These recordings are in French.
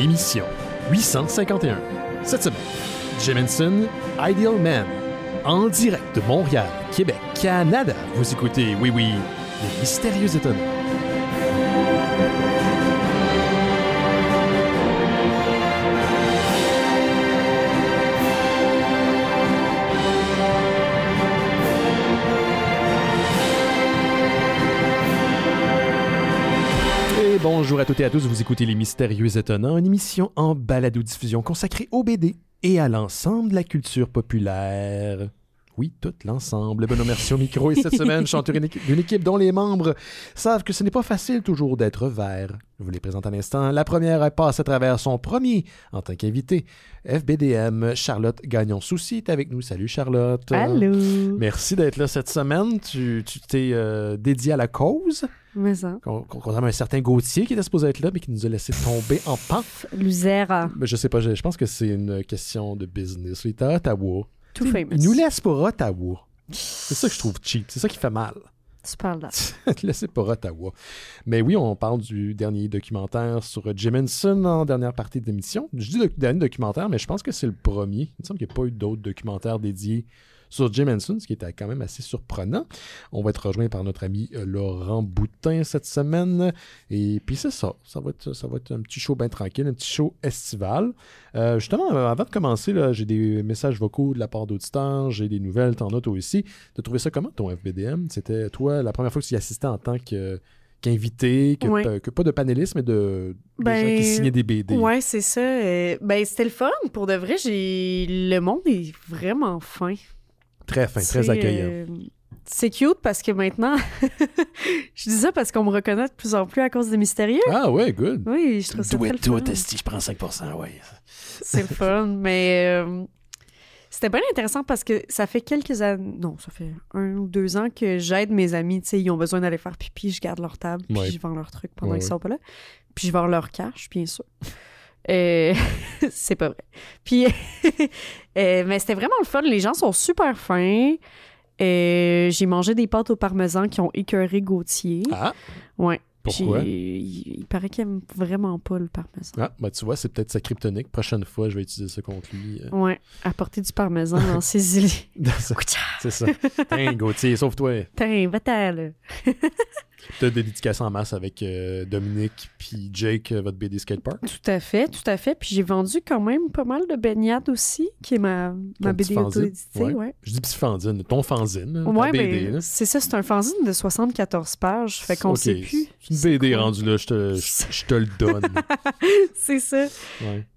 Émission 851. Cette semaine, Jemison, Ideal Man. En direct de Montréal, Québec, Canada, vous écoutez, oui, oui, les mystérieux étonnants. bonjour à toutes et à tous, vous écoutez Les Mystérieux Étonnants, une émission en balado-diffusion consacrée au BD et à l'ensemble de la culture populaire. Oui, tout l'ensemble. Benoît Merci au micro et cette semaine, chanteur d'une équipe dont les membres savent que ce n'est pas facile toujours d'être vert. Je vous les présente à l'instant. La première passe à travers son premier en tant qu'invité. FBDM, Charlotte gagnon souci est avec nous. Salut Charlotte. Allô. Merci d'être là cette semaine. Tu t'es euh, dédié à la cause. Mais ça. un certain Gauthier qui était supposé être là, mais qui nous a laissé tomber en panne. Mais Je sais pas, je, pense que c'est une question de business. Il à Ottawa. Tout Il nous laisse pour Ottawa. C'est ça que je trouve cheap. C'est ça qui fait mal. Tu parles là. pour Ottawa. Mais oui, on parle du dernier documentaire sur Jim Henson en dernière partie de l'émission. Je dis le dernier documentaire, mais je pense que c'est le premier. Il me semble qu'il n'y a pas eu d'autres documentaires dédiés sur Jim Henson, ce qui était quand même assez surprenant. On va être rejoint par notre ami euh, Laurent Boutin cette semaine. Et puis c'est ça, ça va, être, un petit show bien tranquille, un petit show estival. Euh, justement, euh, avant de commencer, j'ai des messages vocaux de la part d'auditeurs, j'ai des nouvelles, t'en as toi aussi. T'as trouvé ça comment ton FBDM? C'était toi la première fois que tu y assistais en tant qu'invité, que, pas de panéliste, mais de, gens ben, qui signaient des BD. Oui, c'est ça. ben, c'était le fun. Pour de vrai, j'ai le monde est vraiment fin. Très fin, très accueillant. Euh, c'est cute parce que maintenant, je dis ça parce qu'on me reconnaît de plus en plus à cause des mystérieux. Ah ouais, good. Oui, je trouve ça très je prends 5 C'est fun, mais euh, c'était bien intéressant parce que ça fait quelques années, non, ça fait un ou deux ans que j'aide mes amis, tu sais, ils ont besoin d'aller faire pipi, je garde leur table, puis je vends leurs trucs pendant qu'ils sont pas là. Puis je vends leur cash, bien sûr. Euh, c'est pas vrai. Puis, euh, mais c'était vraiment le fun. Les gens sont super fins. Euh, j'ai mangé des pâtes au parmesan qui ont écœuré Gauthier. Ah! Ouais. Pourquoi? Il, paraît qu'il aime vraiment pas le parmesan. Ah, ben, tu vois, c'est peut-être sa kryptonique. Prochaine fois, je vais utiliser ce contre lui. Ouais, apporter du parmesan dans ses îles. c'est ça. tain Gauthier, sauve-toi. tain va-t'en, des dédicaces en masse avec euh, Dominique puis Jake, euh, votre BD Skatepark. Tout à fait, tout à fait. Puis j'ai vendu quand même pas mal de baignades aussi, qui est ma, ma BD Je dis petit fanzine, ton fanzine. Ouais, BD, c'est ça, c'est un fanzine de 74 pages. Fait qu'on sait plus. C'est une BD rendue là, je te, le donne. c'est ça.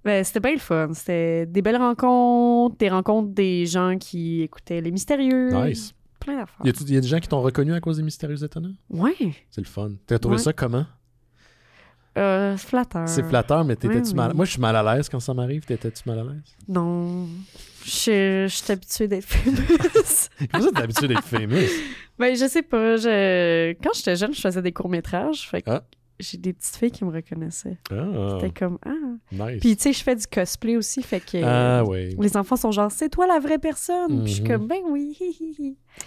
Ben, c'était bien le fun. C'était des belles rencontres, des rencontres des gens qui écoutaient Les Mystérieux. Nice. Plein Y, a, des gens qui t'ont reconnu à cause des mystérieux étonnants? Oui. C'est le fun. T'as trouvé ça comment? Euh, c'est flatteur. C'est flatteur, mais t'étais-tu mal... Moi, je suis mal à l'aise quand ça m'arrive. T'étais-tu mal à l'aise? Non. Je, suis habituée d'être fameuse. Pourquoi t'es habituée d'être fameuse? ben, je sais pas. Quand j'étais jeune, je faisais des courts-métrages. Ah j'ai des petites filles qui me reconnaissaient. Ah. C'était comme ah. Nice. Puis tu sais, je fais du cosplay aussi, fait que ah, les enfants sont genre c'est toi la vraie personne. Puis je suis comme mhm. ben oui.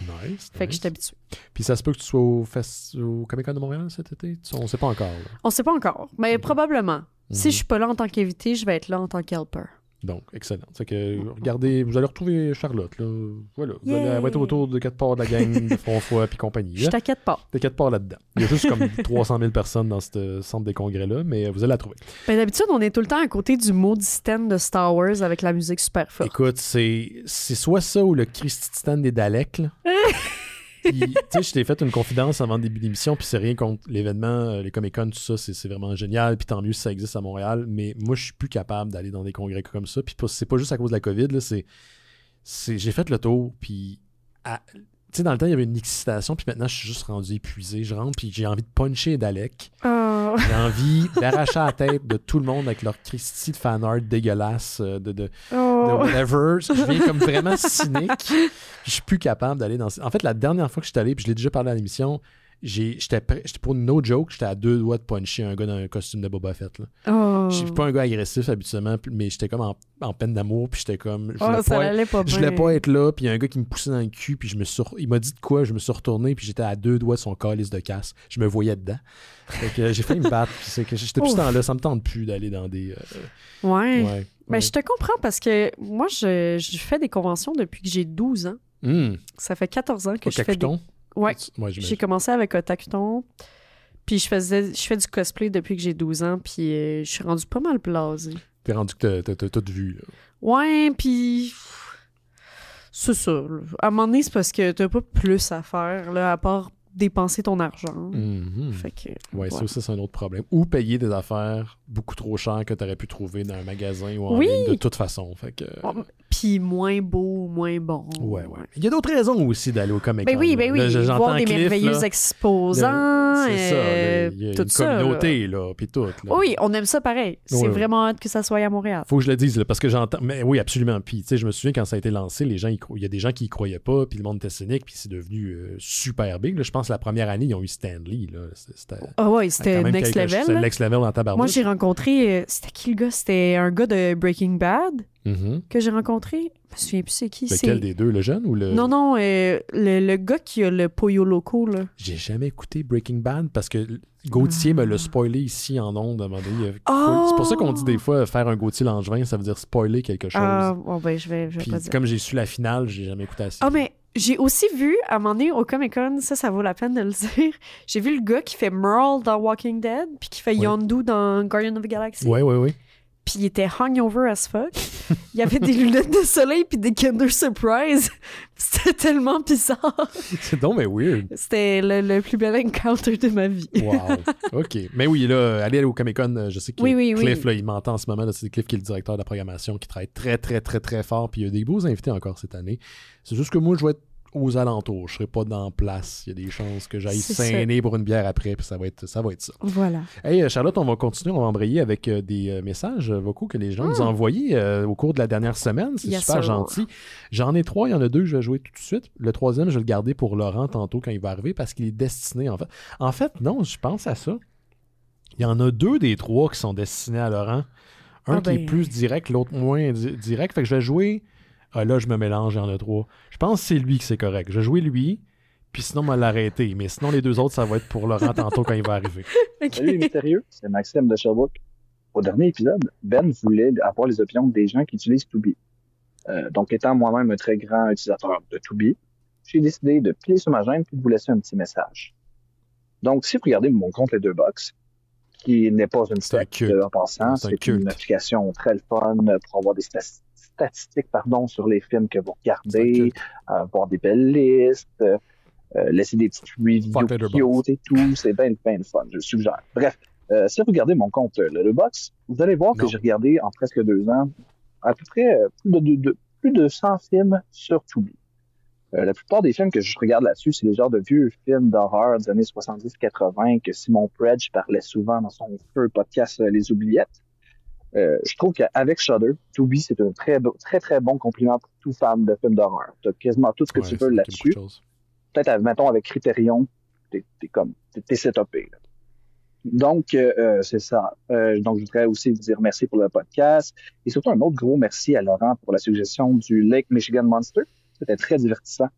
nice. Fait que je t'habitue. Puis ça se peut que tu sois au, fest... au Comic Con de Montréal cet été. On sait pas encore. On On sait pas encore, mais probablement. Si mhm. je suis pas là en tant qu'invité, je vais être là en tant qu'helper. Donc, excellent. C'est que, mm. regardez, vous allez retrouver Charlotte. Là. Voilà. Vous être autour de quatre parts de la gang de François et compagnie. Je suis à quatre parts. quatre parts là-dedans. Il y a juste comme 300 000 personnes dans ce centre des congrès-là, mais vous allez la trouver. Ben, d'habitude, on est tout le temps à côté du maudit stand de Star Wars avec la musique super forte. Écoute, c'est soit ça ou le Christy stand des Daleks. tu sais, je t'ai fait une confidence avant le début d'émission, puis c'est rien contre l'événement, euh, les Comic-Con, tout ça, c'est vraiment génial, puis tant mieux si ça existe à Montréal, mais moi, je suis plus capable d'aller dans des congrès comme ça, puis c'est pas juste à cause de la COVID, là, c'est... J'ai fait le tour, puis tu sais, dans le temps, il y avait une excitation, puis maintenant, je suis juste rendu épuisé. Je rentre, puis j'ai envie de puncher Dalek. Oh. J'ai envie d'arracher la tête de tout le monde avec leur Christie de art dégueulasse, euh, de, de, de, oh. whatever. Je viens comme vraiment cynique. Je suis plus capable d'aller dans. En fait, la dernière fois que je suis allé, puis je l'ai déjà parlé à l'émission, j'étais pour no joke, j'étais à deux doigts de puncher un gars dans un costume de Boba Fett. Là. Oh. Je suis pas un gars agressif habituellement, mais j'étais comme en, peine d'amour, puis j'étais comme je oh, voulais, pas, être, je voulais pas être là, puis il y a un gars qui me poussait dans le cul, puis je me il m'a dit de quoi, je me suis retourné, puis j'étais à deux doigts de son calice de casse, je me voyais dedans. que euh, j'ai fait me battre, c'est que j'étais plus temps là, ça me tente plus d'aller dans des euh, Ouais. Ben, ouais. je te comprends parce que moi je, fais des conventions depuis que j'ai 12 ans. Hmm. Ça fait 14 ans que je fais des... Ouais. j'ai commencé avec Otakuton, Puis je faisais je fais du cosplay depuis que j'ai 12 ans, puis euh, je suis rendu pas mal blasé. T'es rendu que t'as tout vu. Là. Ouais, puis c'est ça. À un moment donné, c'est parce que t'as pas plus à faire là, à part dépenser ton argent. Oui, mm-hmm. fait ça, aussi, c'est un autre problème. Ou payer des affaires beaucoup trop chères que t'aurais pu trouver dans un magasin ou en ligne de toute façon. Fait que puis moins beau moins bon. Ouais, ouais. Il y a d'autres raisons aussi d'aller au Comic ben Con. Ben oui, ben oui. voir des merveilleux exposants. C'est ça. Euh, il y a une communauté, là, puis tout. Oui, on aime ça pareil. C'est vraiment hâte que ça soit à Montréal. Faut que je le dise, parce que j'entends. Mais oui, absolument. Puis, tu sais, je me souviens quand ça a été lancé, les gens, il y a des gens qui y croyaient pas, puis le monde était cynique, puis c'est devenu euh, super big. Je pense que la première année, ils ont eu Stanley. Ah ouais, c'était next level. C'était next level dans ta Moi, j'ai rencontré. Euh, c'était qui le gars C'était un gars de Breaking Bad. Mm-hmm. que j'ai rencontré. Je me souviens plus c'est qui. Lequel des deux, le jeune ou le. Non, non, euh, le, le, gars qui a le Pollo Loco. J'ai jamais écouté Breaking Bad parce que Gauthier me l'a ah. spoilé ici en ondes ah! C'est pour ça qu'on dit des fois euh, faire un Gauthier Langevin, ça veut dire spoiler quelque ah, chose. Ah, bon, ben, je vais, je dire. Comme j'ai su la finale, j'ai jamais écouté ça. Ah, mais ben, j'ai aussi vu, à un moment donné, au Comic Con, ça, ça vaut la peine de le dire. J'ai vu le gars qui fait Merle dans Walking Dead, puis qui fait Yondu dans Guardian of the Galaxy. Oui, oui, oui puis il était hangover as fuck. Il y avait des lunettes de soleil puis des Kinder Surprise. C'était tellement bizarre. C'est donc mais weird. C'était le, plus bel encounter de ma vie. wow. OK. Mais oui, là, aller au Comic-Con, euh, je sais que Cliff, il m'entend en ce moment. C'est Cliff qui est le directeur de la programmation, qui travaille très, très, très, très fort. Puis il y a des beaux invités encore cette année. C'est juste que moi, je vais être aux alentours. Je serai pas dans place. Il y a des chances que j'aille saigner pour une bière après, puis ça va être ça. Voilà. Hey, euh, Charlotte, on va continuer. On va embrayer avec euh, des euh, messages beaucoup, que les gens nous ont hmm. envoyés au cours de la dernière semaine. C'est super gentil. J'en ai trois. Il y en a deux que je vais jouer tout de suite. Le troisième, je vais le garder pour Laurent tantôt quand il va arriver parce qu'il est destiné, en fait. En fait, non, je pense à ça. Il y en a deux des trois qui sont destinés à Laurent. Un ah qui est ben. plus direct, l'autre moins direct. Fait que je vais jouer ah là, je me mélange, en a trois. Je pense que c'est lui qui c'est correct. Je jouais lui, puis sinon, on m'a l'arrêter. Mais sinon, les deux autres, ça va être pour Laurent tantôt quand il va arriver. okay. Salut, mystérieux. C'est Maxime de Sherbrooke. Au dernier épisode, Ben voulait avoir les opinions des gens qui utilisent Tubi. Euh, donc, étant moi-même un très grand utilisateur de Tubi, j'ai décidé de plier sur ma gêne et de vous laisser un petit message. Donc, si vous regardez mon compte Les Deux Box, qui n'est pas une stat euh, en passant, c'est une application très fun pour avoir des statistiques statistiques pardon, sur les films que vous regardez, avoir euh, des belles listes, euh, laisser des petites reviews et tout. C'est bien, le fun, je le suggère. Bref, euh, si vous regardez mon compte box vous allez voir que j'ai regardé en presque deux ans à peu près plus de, plus de 100 films sur Tubi. la plupart des films que je regarde là-dessus, c'est les genres de vieux films d'horreur des années 70-80 que Simon Predge parlait souvent dans son feu podcast Les Oubliettes. Euh, je trouve qu'avec Shudder, Tubi, c'est un très, très, très bon compliment pour tout fan de films d'horreur. Tu as quasiment tout ce que tu veux là-dessus. Peut-être, mettons, avec Criterion, t'es comme, t'es setupé. Donc, euh, euh, c'est ça. donc, je voudrais aussi vous dire merci pour le podcast. Et surtout, un autre gros merci à Laurent pour la suggestion du Lake Michigan Monster. C'était très divertissant.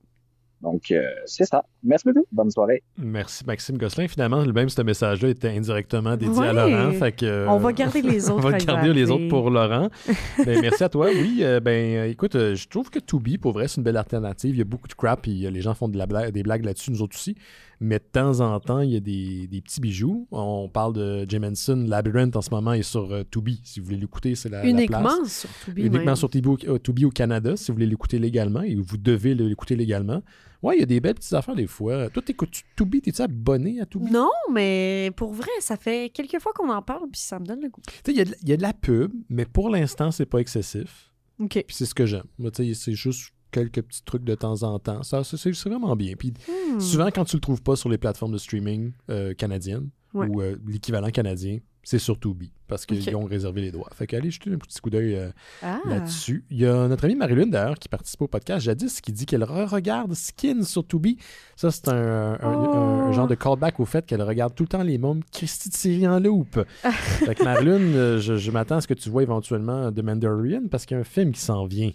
Donc, c'est ça. Merci beaucoup. Bonne soirée. Merci, Maxime Gosselin. Finalement, même ce message-là était indirectement dédié à Laurent. Euh, on va garder les autres. on va garder les autres pour Laurent. Ben, merci à toi. Oui, euh, ben, euh, écoute, je trouve que 2B, pour vrai, c'est une belle alternative. Il y a beaucoup de crap, et les gens font de des blagues là-dessus, nous autres aussi. Mais de temps en temps, il y a des, petits bijoux. On parle de Jim Henson, Labyrinth en ce moment est sur Tubi. Si vous voulez l'écouter, c'est la, Uniquement place. sur Uniquement sur Tubi au Canada, si vous voulez l'écouter légalement, et vous devez l'écouter légalement. Ouais, il y a des belles petites affaires des fois. Toi, t'écoutes Toubi, t'es-tu abonné à tout Non, mais pour vrai, ça fait quelques fois qu'on en parle, puis ça me donne le goût. Tu sais, il y, a de la pub, mais pour l'instant, c'est pas excessif. OK. Puis c'est ce que j'aime. c'est juste quelques petits trucs de temps en temps. Ça, c'est vraiment bien. Puis hmm. souvent, quand tu le trouves pas sur les plateformes de streaming euh, canadiennes ou euh, l'équivalent canadien, c'est sur Tubi parce qu'ils ont réservé les droits. Fait qu'allez jeter un petit coup d'œil euh, ah. là-dessus. Il y a notre amie Marie-Lune, d'ailleurs, qui participe au podcast jadis, qui dit qu'elle re regarde Skin sur Tubi. Ça, c'est un, oh. genre de callback au fait qu'elle regarde tout le temps les mômes Christy Thierry en loupe. fait que marie euh, je, m'attends à ce que tu vois éventuellement The Mandalorian parce qu'il y a un film qui s'en vient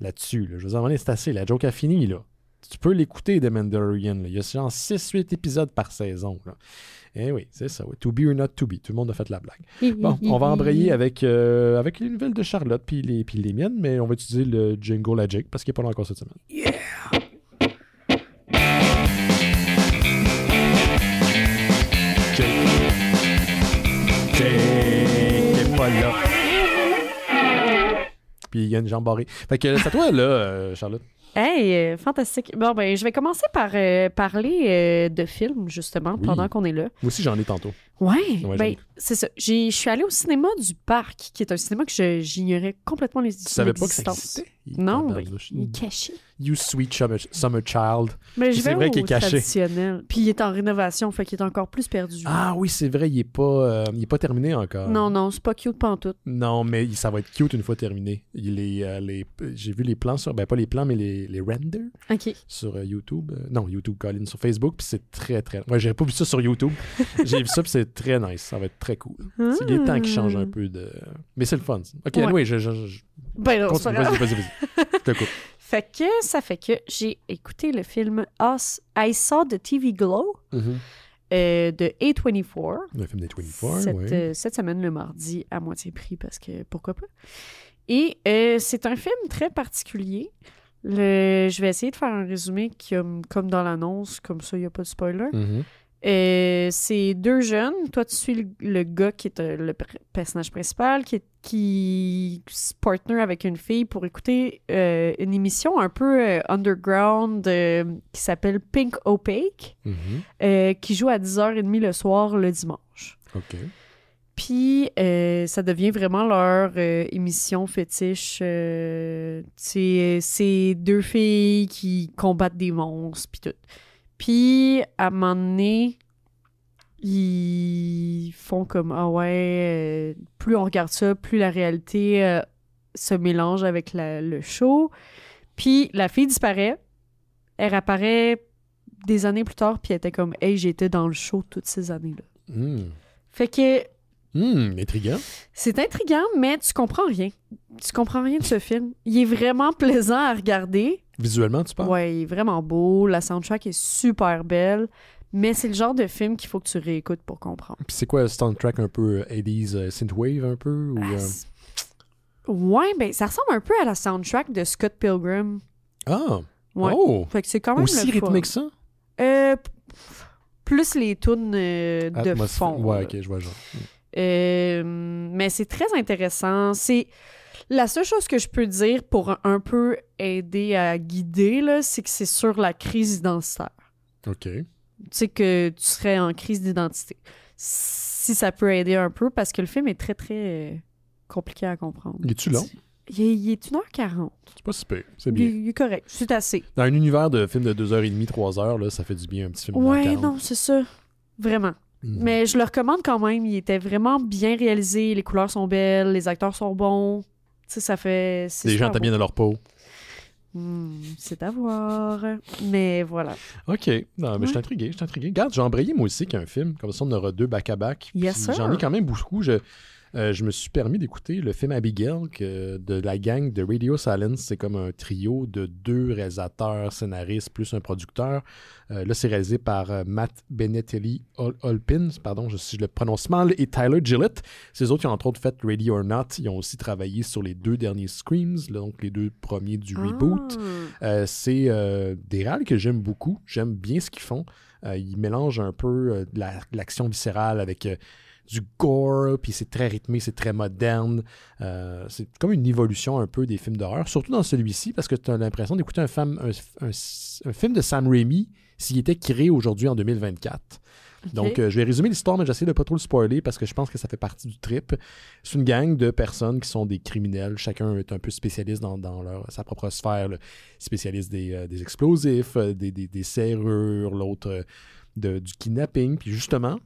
là-dessus. Je vous en c'est assez. La joke a fini, là. Tu peux l'écouter, The Mandalorian. Il y a genre 6-8 épisodes par saison. Eh oui, c'est ça. Oui. To be or not to be. Tout le monde a fait la blague. bon, on va embrayer avec, euh, avec les nouvelles de Charlotte puis les, puis les miennes, mais on va utiliser le Jingle Logic parce qu'il n'est pas là encore cette semaine. Yeah! pas là. Puis il y a une jambe barrée. Fait que c'est à toi, là, euh, Charlotte. Hey, euh, fantastique. Bon, ben, je vais commencer par euh, parler euh, de films, justement, pendant qu'on est là. Moi aussi, j'en ai tantôt. Ouais, ben, c'est ça. Je suis allée au cinéma du Parc, qui est un cinéma que j'ignorais complètement les Tu savais pas que non, mais il est caché. You sweet summer, child. Mais c'est vrai qu'il est caché. Puis il est en rénovation, fait qu'il est encore plus perdu. Ah oui, c'est vrai, il est pas, euh, il est pas terminé encore. Non, non, c'est pas cute tout. Non, mais ça va être cute une fois terminé. Il est, euh, j'ai vu les plans sur, ben pas les plans, mais les, renders ok sur euh, YouTube. non, YouTube, Colin, sur Facebook, puis c'est très très. ouais, j'ai pas vu ça sur YouTube. j'ai vu ça, puis c'est très nice. Ça va être très cool. C'est Il est temps qui change un ah. peu de. Mais c'est le fun. Ok, oui, je, je, Ben vas-y, vas-y. Fait que ça fait que j'ai écouté le film Us, I Saw the TV Glow mm-hmm. euh, de A24. Le film d'A24, cette, euh, cette semaine, le mardi, à moitié prix, parce que pourquoi pas. Et euh, c'est un film très particulier. Le, je vais essayer de faire un résumé comme, comme dans l'annonce, comme ça, il n'y a pas de spoiler. Mm-hmm. Euh, c'est deux jeunes. Toi, tu suis le, gars qui est euh, le personnage principal, qui, se partner avec une fille pour écouter euh, une émission un peu underground qui s'appelle Pink Opaque, mm-hmm. qui joue à 10h30 le soir le dimanche. Puis ça devient vraiment leur émission fétiche. c'est deux filles qui combattent des monstres, puis tout. Puis, à un moment donné, ils font comme Ah ouais, euh, plus on regarde ça, plus la réalité euh, se mélange avec le show. Puis, la fille disparaît. Elle apparaît des années plus tard, puis elle était comme Hey, j'étais dans le show toutes ces années-là. Hmm. Fait que Hum, intriguant. C'est intriguant, mais tu comprends rien. Tu comprends rien de ce film. Il est vraiment plaisant à regarder. Visuellement, tu parles? Oui, il est vraiment beau. La soundtrack est super belle. Mais c'est le genre de film qu'il faut que tu réécoutes pour comprendre. Puis c'est quoi le soundtrack un peu 80s uh, euh, synthwave un peu ou, ah, euh? Ouais, ben ça ressemble un peu à la soundtrack de Scott Pilgrim. Ah. Ouais. Oh! Fait que c'est quand même aussi rythmique que ça. Euh, plus les tunes de fond. Ouais, OK, je vois genre. Hmm. Euh, mais c'est très intéressant. C'est la seule chose que je peux dire pour un peu aider à guider, c'est que c'est sur la crise d'identité OK. Tu sais que tu serais en crise d'identité. Si ça peut aider un peu, parce que le film est très, très euh, compliqué à comprendre. Il est-tu long? Il est, 1h40. C'est pas si peu C'est bien. Il, est correct. C'est assez. Dans un univers de films de 2h30, 3h, là, ça fait du bien un petit film. Ouais, non, c'est ça. Vraiment. Mhm. Mais je le recommande quand même. Il était vraiment bien réalisé. Les couleurs sont belles, les acteurs sont bons. Tu sais, ça fait. Les gens t'aiment bien dans leur peau. Hmm, c'est à voir. Mais voilà. OK. Non, mais je suis intrigué. Je suis intrigué. Regarde, j'ai embrayé moi aussi qu'un film. Comme ça, on aura deux back-à-back. J'en ai quand même beaucoup. Je, euh, je me suis permis d'écouter le film Abigail que, de la gang de Radio Silence. C'est comme un trio de deux réalisateurs, scénaristes, plus un producteur. Euh, là, c'est réalisé par euh, Matt Benetelli Olpin, pardon je, si le prononce mal, et Tyler Gillett. Ces autres qui ont entre autres fait Radio or Not. Ils ont aussi travaillé sur les deux derniers Screams, donc les deux premiers du ah. reboot. c'est des râles que j'aime beaucoup. J'aime bien ce qu'ils font. ils mélangent un peu l'action viscérale avec du gore, puis c'est très rythmé, c'est très moderne. Euh, c'est comme une évolution un peu des films d'horreur, surtout dans celui-ci, parce que tu as l'impression d'écouter un, film de Sam Raimi s'il était créé aujourd'hui en 2024. Donc, euh, je vais résumer l'histoire, mais j'essaie de pas trop le spoiler parce que je pense que ça fait partie du trip. C'est une gang de personnes qui sont des criminels. Chacun est un peu spécialiste dans, sa propre sphère. Spécialiste des, euh, explosifs, des, serrures, l'autre du kidnapping. Puis justement,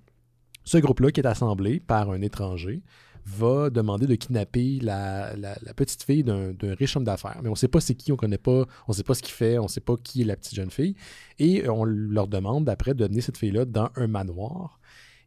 ce groupe-là, qui est assemblé par un étranger, va demander de kidnapper la, petite fille d'un riche homme d'affaires. Mais on ne sait pas c'est qui, on connaît pas, on ne sait pas ce qu'il fait, on ne sait pas qui est la petite jeune fille. Et on leur demande d'après d'amener cette fille-là dans un manoir.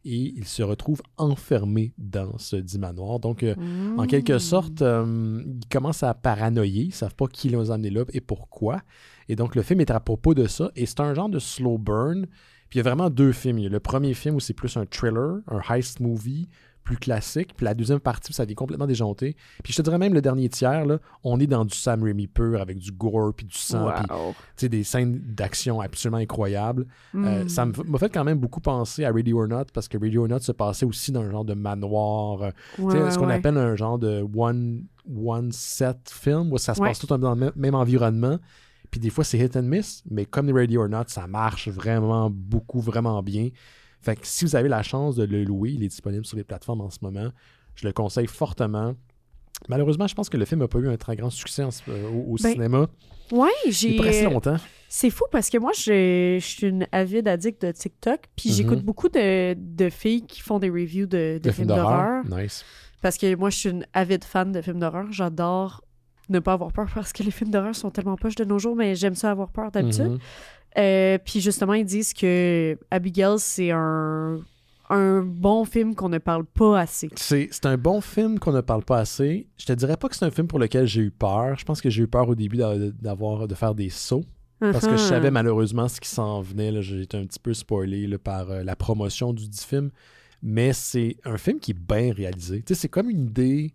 Et ils se retrouvent enfermés dans ce dit manoir. Donc, euh, en quelque mmh. sorte, euh, ils commencent à paranoïer. Ils ne savent pas qui les a amenés là et pourquoi. Et donc, le film est à propos de ça. Et c'est un genre de slow burn puis il y a vraiment deux films. Il y a le premier film où c'est plus un thriller, un heist movie plus classique. Puis la deuxième partie, ça devient complètement déjanté. Puis je te dirais même le dernier tiers, là, on est dans du Sam Raimi pur avec du gore, puis du sang, puis des scènes d'action absolument incroyables. Euh, hmm. ça m'a fait quand même beaucoup penser à Ready or Not, parce que Ready or Not se passait aussi dans un genre de manoir, euh, ce qu'on appelle un genre de one, one set film, où ça se passe tout dans le même environnement. Puis des fois, c'est hit and miss, mais comme The Ready or Not, ça marche vraiment beaucoup, vraiment bien. Fait que si vous avez la chance de le louer, il est disponible sur les plateformes en ce moment. Je le conseille fortement. Malheureusement, je pense que le film n'a pas eu un très grand succès euh, au, ben, cinéma. Oui, j'ai. Il longtemps. C'est fou parce que moi, je, suis une avide addict de TikTok, puis mhm. j'écoute beaucoup de, filles qui font des reviews de, de films d'horreur. Nice. Parce que moi, je suis une avide fan de films d'horreur. J'adore ne pas avoir peur parce que les films d'horreur sont tellement poches de nos jours, mais j'aime ça avoir peur d'habitude. Mhm. Euh, puis justement, ils disent que Abigail, c'est un, bon film qu'on ne parle pas assez. C'est un bon film qu'on ne parle pas assez. Je te dirais pas que c'est un film pour lequel j'ai eu peur. Je pense que j'ai eu peur au début d'avoir de faire des sauts. Parce que je uh-huh. savais malheureusement ce qui s'en venait. J'ai été un petit peu spoilé par euh, la promotion du, du film. Mais c'est un film qui est bien réalisé. C'est comme une idée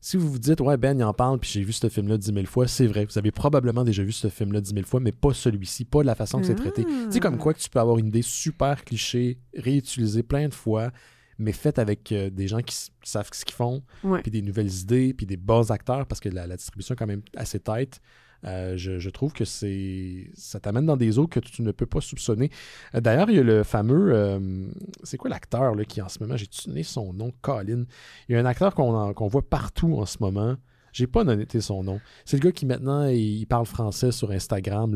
si vous vous dites, ouais, Ben, il en parle, puis j'ai vu ce film-là dix mille fois, c'est vrai. Vous avez probablement déjà vu ce film-là dix mille fois, mais pas celui-ci, pas de la façon que c'est traité. tu sais comme hmm. quoi que tu peux avoir une idée super cliché, réutilisée plein de fois, mais faite avec euh, des gens qui, savent ce qu'ils font, puis des nouvelles idées, puis des bons acteurs, parce que la, la distribution est quand même assez tête. Euh, je, trouve que c'est ça t'amène dans des eaux que tu ne peux pas soupçonner. Euh, d'ailleurs, il y a le fameux. Euh, c'est quoi l'acteur qui, en ce moment, j'ai tué son nom, Colin. Il y a un acteur qu'on voit partout en ce moment. J'ai pas donné son nom. C'est le gars qui, maintenant, il, parle français sur Instagram.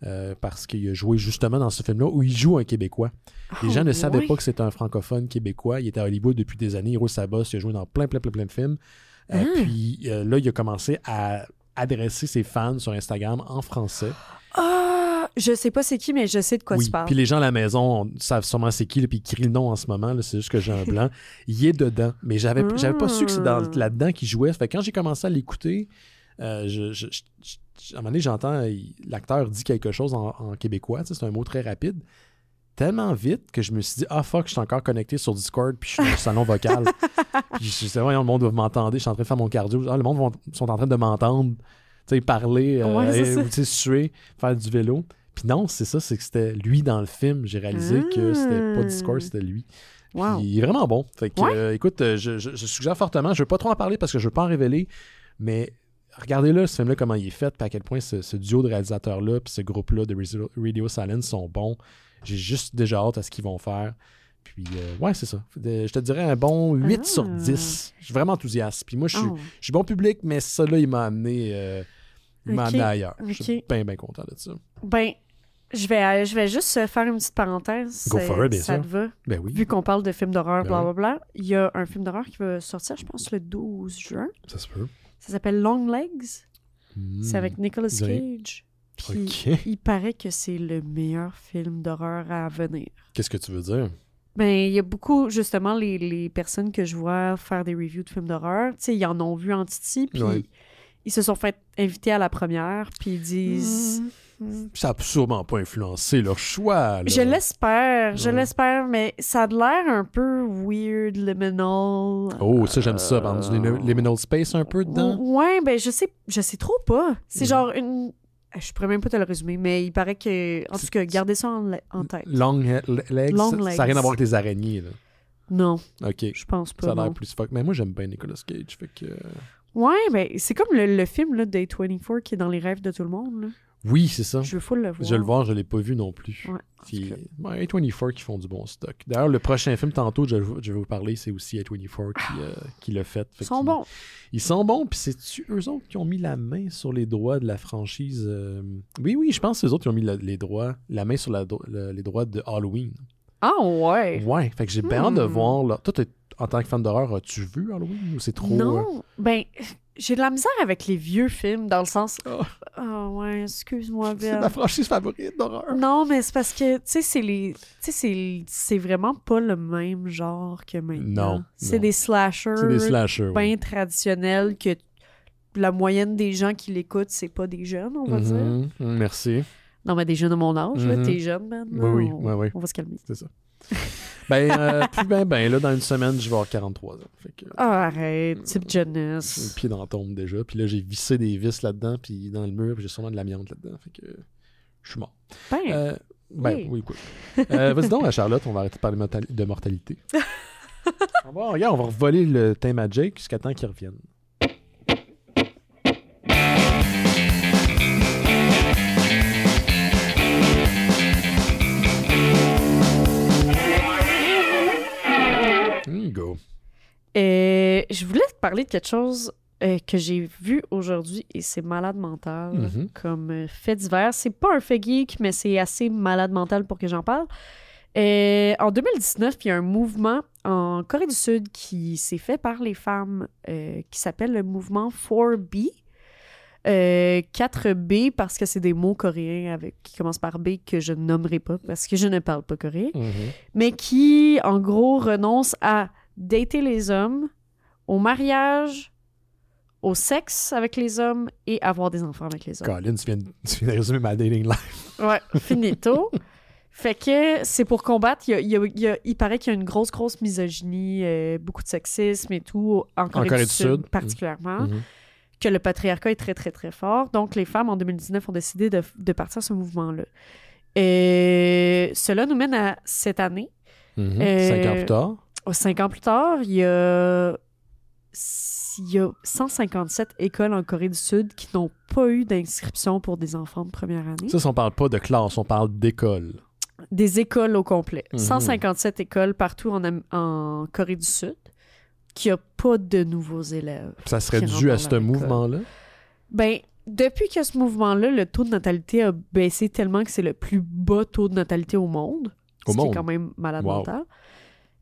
Là. parce qu'il a joué justement dans ce film-là où il joue un Québécois. Les gens oh, ne savaient pas que c'était un francophone québécois. Il était à Hollywood depuis des années. sa bosse, il a joué dans plein, plein, plein, plein de films. Ah. puis là, il a commencé à adresser ses fans sur Instagram en français. Ah, je sais pas c'est qui, mais je sais de quoi tu parles. Puis les gens à la maison savent sûrement c'est qui, puis ils crient le nom en ce moment. C'est juste que j'ai un blanc. Il est dedans, mais j'avais hmm. j'avais pas su que c'est là-dedans qu'il jouait. Fait quand j'ai commencé à l'écouter, euh, je, à un moment donné, j'entends l'acteur dit quelque chose en, en québécois. C'est un mot très rapide tellement vite que je me suis dit ah fuck je suis encore connecté sur Discord puis je suis dans le salon vocal puis je sais voyons le monde doit m'entendre je suis en train de faire mon cardio ah, le monde sont en train de m'entendre tu sais parler euh, ouais, suer faire du vélo puis non c'est ça c'est que c'était lui dans le film j'ai réalisé que c'était pas hmm. Discord c'était lui puis il est vraiment bon fait que euh, écoute euh, je, suggère fortement je veux pas trop en parler parce que je veux pas en révéler mais Regardez-le, ce film-là, comment il est fait, puis à quel point ce, duo de réalisateurs-là, puis ce groupe-là de Radio Silence sont bons. J'ai juste déjà hâte à ce qu'ils vont faire. Puis, euh, ouais, c'est ça. Je te dirais un bon 8 ah. sur 10. Je suis vraiment enthousiaste. Puis moi, oh. je suis, bon public, mais ça, là, il m'a amené, euh, ailleurs. Je suis bien, bien content de ça. Ben, je vais, je vais juste euh, faire une petite parenthèse. Go for it, ça te va. Ben Vu qu'on parle de films d'horreur, ben blablabla, bla, bla, il y a un film d'horreur qui va sortir, je pense, le 12 juin. Ça se peut. Ça s'appelle Long Legs. Hmm. C'est avec Nicolas Cage il paraît que c'est le meilleur film d'horreur à venir. Qu'est-ce que tu veux dire? Ben, il y a beaucoup, justement, les, personnes que je vois faire des reviews de films d'horreur, tu sais, ils en ont vu en Titi, puis ils se sont fait inviter à la première, puis ils disent... Mm-hmm. Ça n'a sûrement pas influencé leur choix. Je l'espère, je l'espère, mais ça a l'air un peu weird, liminal. Oh, ça, j'aime ça, euh. liminal space un peu dedans. Ouais, ben, je sais, je sais trop pas. C'est mm. genre une ah, je pourrais même pas te le résumer, mais il paraît que. En tout cas, gardez ça en, tête. Long legs, Ça n'a rien à voir avec les araignées. Non. OK. Je pense pas. Ça a l'air plus fuck. Mais moi, j'aime bien Nicolas Cage. Fait que. Ouais, mais ben, c'est comme le, le film là, Day 24 qui est dans les rêves de tout le monde. Là. Oui, c'est ça. Je le voir. Je vais le voir, je l'ai pas vu non plus. Ouais. Ben, A24 qui font du bon stock. D'ailleurs, le prochain film, tantôt, je, vais vous parler, c'est aussi A24 qui, ah! euh, l'a fait. ils sont bons. Ils sont bons, puis cest eux autres qui ont mis la main sur les droits de la franchise euh, Oui, oui, je pense que c'est eux autres qui ont mis la, les droits, la main sur les droits de Halloween. Ah ouais. Ouais, fait que j'ai peur de hmm. voir. Là. Toi, en tant que fan d'horreur, as-tu vu Halloween ou c'est trop. Non, euh, ben, j'ai de la misère avec les vieux films, dans le sens. Oh, ouais, excuse-moi, C'est ben. ma franchise favorite d'horreur. Non, mais c'est parce que, tu sais, c'est les. Tu sais, c'est vraiment pas le même genre que maintenant. Non. C'est des slashers. C'est des slashers. Bien traditionnels que la moyenne des gens qui l'écoutent, c'est pas des jeunes, on va mhm, dire. Merci. Non, mais des jeunes de mon âge, là, mhm. t'es jeune, Ben. oui, oui, oui. On va se calmer. C'est ça. Ben, euh, plus ben, ben, là, dans une semaine, je vais avoir 43 ans. Fait que, ah, arrête, type euh, jeunesse. Puis dans la tombe déjà. Puis là, j'ai vissé des vis là-dedans, puis dans le mur, puis j'ai sûrement de l'amiante là-dedans. Fait que je suis mort. Ben, euh, ben oui, oui Vas-y donc, à Charlotte, on va arrêter de parler de mortalité. on va, regarde, on va voler le thème à Jake jusqu'à temps qu'il revienne. go. Euh, je voulais te parler de quelque chose euh, que j'ai vu aujourd'hui et c'est malade mental mm-hmm. comme euh, fait divers. C'est pas un fait geek, mais c'est assez malade mental pour que j'en parle. en 2019, il y a un mouvement en Corée du Sud qui s'est fait par les femmes qui s'appelle le mouvement 4B. 4B parce que c'est des mots coréens avec, qui commencent par B que je nommerai pas parce que je ne parle pas coréen, mm-hmm. mais qui en gros renonce à dater les hommes, au mariage, au sexe avec les hommes et avoir des enfants avec les hommes. Colin, tu viens, de, résumer ma dating life. ouais, finito. Fait que c'est pour combattre. Il, y a, il, y a, il, paraît qu'il y a une grosse, grosse misogynie, euh, beaucoup de sexisme et tout, en Corée, du, Sud, particulièrement. Mhm. Que le patriarcat est très, très, très fort. Donc, les femmes, en 2019, ont décidé de, de partir à ce mouvement-là. Et cela nous mène à cette année. Mhm. Cinq ans euh, plus tard. Oh, cinq ans plus tard, il y a 157 écoles en Corée du Sud qui n'ont pas eu d'inscription pour des enfants de première année. Ça, on parle pas de classe, on parle d'école. Des écoles au complet. 157 mhm. écoles partout en, en, Corée du Sud qui n'ont pas de nouveaux élèves. Ça serait dû à ce mouvement-là? Ben, depuis que ce mouvement-là, le taux de natalité a baissé tellement que c'est le plus bas taux de natalité au monde. Au monde? qui quand même malade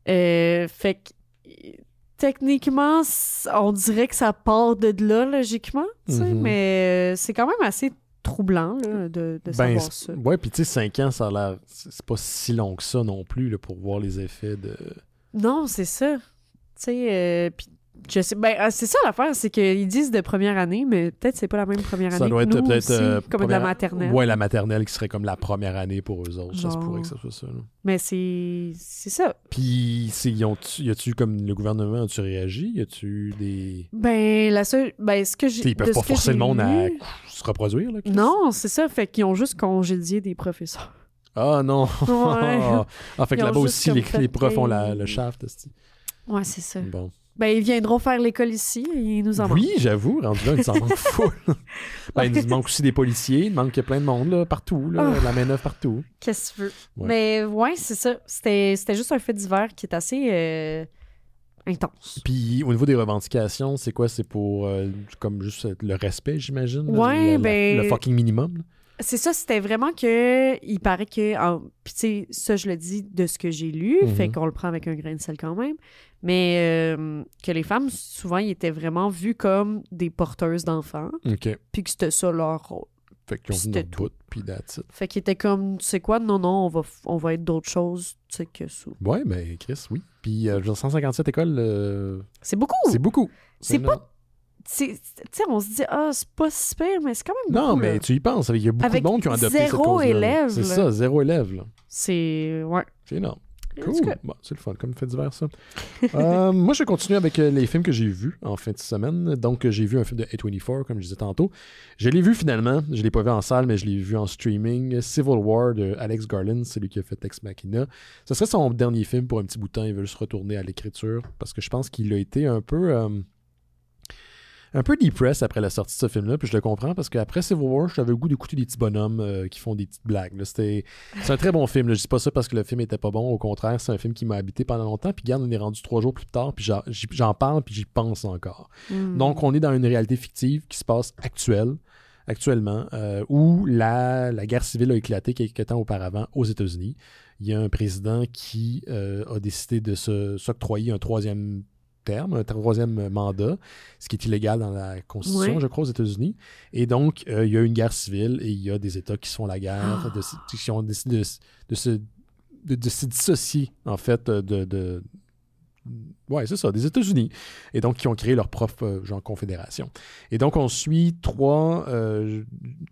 euh, fait que techniquement, on dirait que ça part de là logiquement, mhm. mais euh, c'est quand même assez troublant de, de ben, savoir ça. Ouais, puis tu sais, 5 ans, ça a l'air. C'est pas si long que ça non plus là, pour voir les effets de. Non, c'est ça. Tu sais, euh, puis ben, ah, c'est ça l'affaire, c'est qu'ils disent de première année, mais peut-être c'est pas la même première année. Ça doit être peut-être. Euh, comme de la maternelle. Ouais, la maternelle qui serait comme la première année pour eux autres. Ça se pourrait que ça soit ça. Mais c'est, ça. Puis, ils y a-tu, comme le gouvernement, a-tu réagi Y a-tu des. Ben, la seule. Ben, ce que j'ai. Ils peuvent pas forcer le monde à se reproduire, Non, c'est ça. Fait qu'ils ont juste congédié des professeurs. Ah non ouais. ah, fait que là-bas aussi, les, profs ont le shaft. Ouais, c'est ça. Bon. Ben, ils viendront faire l'école ici, ils nous en manquent. Oui, j'avoue, rendu là, ils nous en manquent ben, il nous manque aussi des policiers, il manque plein de monde, là, partout, ah. la main neuve partout. Qu'est-ce que tu veux? Mais ouais, c'est ça. C'était, c'était juste un fait d'hiver qui est assez euh, intense. Puis au niveau des revendications, c'est quoi? C'est pour, euh, comme juste le respect, j'imagine? Ben, le fucking minimum? C'est ça, c'était vraiment que il paraît que puis tu sais ça je le dis de ce que j'ai lu, mm-hmm. fait qu'on le prend avec un grain de sel quand même, mais euh, que les femmes, souvent, ils étaient vraiment vues comme des porteuses d'enfants. OK. Puis que c'était ça leur rôle. Fait qu'ils ont vu puis that's Fait qu'ils étaient comme, tu sais quoi, non, non, on va, on va être d'autres choses, tu sais, que ça. Ouais, mais Chris, oui. Puis euh, genre 157 écoles... Euh, c'est beaucoup! C'est beaucoup! C'est pas... Tu sais, on se dit, ah, c'est pas si pire, mais c'est quand même beaucoup. Non, mais tu y penses. Il y a beaucoup de monde qui ont adopté zéro élève. C'est ça, zéro élève. C'est... Ouais. C'est énorme. Cool. C'est le fun, comme fait divers, ça. Euh, moi, je vais continuer avec euh, les films que j'ai vus en fin de semaine. Donc, euh, j'ai vu un film de A24, comme je disais tantôt. Je l'ai vu finalement. Je ne l'ai pas vu en salle, mais je l'ai vu en streaming. Civil War de Alex Garland, c'est lui qui a fait Ex Machina. Ce serait son dernier film pour un petit bout de temps. Il veut se retourner à l'écriture parce que je pense qu'il a été un peu un peu depressed après la sortie de ce film-là, puis je le comprends parce qu'après Civil War, j'avais le goût d'écouter des petits bonhommes euh, qui font des petites blagues. C'est un très bon film. Je dis pas ça parce que le film était pas bon. Au contraire, c'est un film qui m'a habité pendant longtemps. Puis garde, on est rendu trois jours plus tard, puis j'en parle, puis j'y pense encore. Hmm. Donc, on est dans une réalité fictive qui se passe actuelle actuellement, euh, où la, guerre civile a éclaté quelques temps auparavant aux États-Unis. Il y a un président qui euh, a décidé de s'octroyer un troisième terme, un troisième mandat, ce qui est illégal dans la Constitution, je crois, aux États-Unis. Et donc, euh, il y a une guerre civile et il y a des États qui font la guerre, ah. qui ont décidé de, se, dissocier, en fait, euh, de Ouais, c'est ça, des États-Unis. Et donc, qui ont créé leur propre euh, genre confédération. Et donc, on suit trois,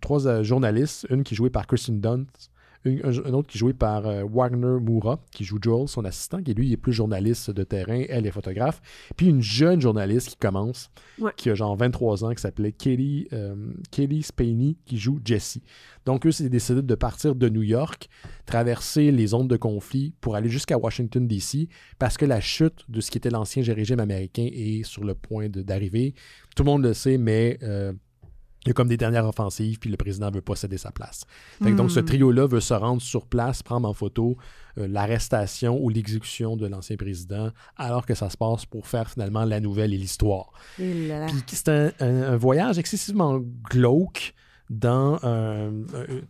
trois journalistes, une qui est jouée par Kristen Dunst, une, un, autre qui est joué par euh, Wagner Moura, qui joue Joel, son assistant, qui lui il est plus journaliste de terrain, elle est photographe. Puis une jeune journaliste qui commence, qui a genre 23 ans, qui s'appelait Kelly, euh, Kelly Spaney, qui joue Jesse. Donc eux, ont décidé de partir de New York, traverser les zones de conflit pour aller jusqu'à Washington, D.C., parce que la chute de ce qui était l'ancien régime américain est sur le point d'arriver. Tout le monde le sait, mais... Euh, il y a comme des dernières offensives, puis le président veut pas céder sa place. Donc, ce hmm. trio-là veut se rendre sur place, prendre en photo euh, l'arrestation ou l'exécution de l'ancien président, alors que ça se passe pour faire finalement la nouvelle et l'histoire. C'est un, voyage excessivement glauque dans un,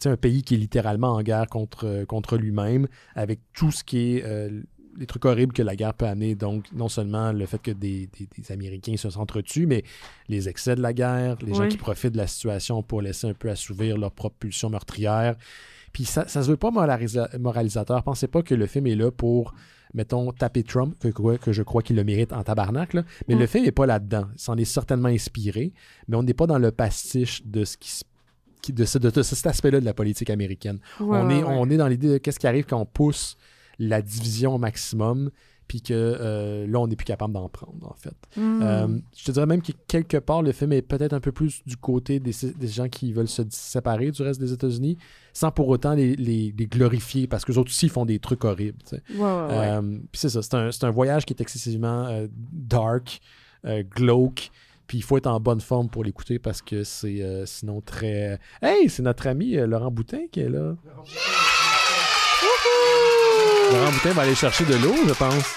un, pays qui est littéralement en guerre contre, euh, contre lui-même, avec tout ce qui est euh, les trucs horribles que la guerre peut amener. Donc, non seulement le fait que des, Américains se retus, mais les excès de la guerre, les gens qui profitent de la situation pour laisser un peu assouvir leur propre pulsion meurtrière. Puis ça, ça se veut pas moralisateur. Pensez pas que le film est là pour, mettons, taper Trump, que, que je crois qu'il le mérite en tabarnak. Mais le film n'est pas là-dedans. S'en est certainement inspiré, mais on n'est pas dans le pastiche de ce qui cet aspect-là de la politique américaine. on, est, on est dans l'idée de qu'est-ce qui arrive quand on pousse la division au maximum, puis que euh, là, on n'est plus capable d'en prendre, en fait. Hmm. Euh, je te dirais même que quelque part, le film est peut-être un peu plus du côté des, des, gens qui veulent se séparer du reste des États-Unis, sans pour autant les, les, glorifier, parce que autres aussi font des trucs horribles. Euh, puis c'est ça, c'est un, un, voyage qui est excessivement dark, glauque. Puis il faut être en bonne forme pour l'écouter parce que c'est sinon très. Hey, c'est notre ami Laurent Boutin qui est là. Wouhou! Laurent Boutin va aller chercher de l'eau, je pense.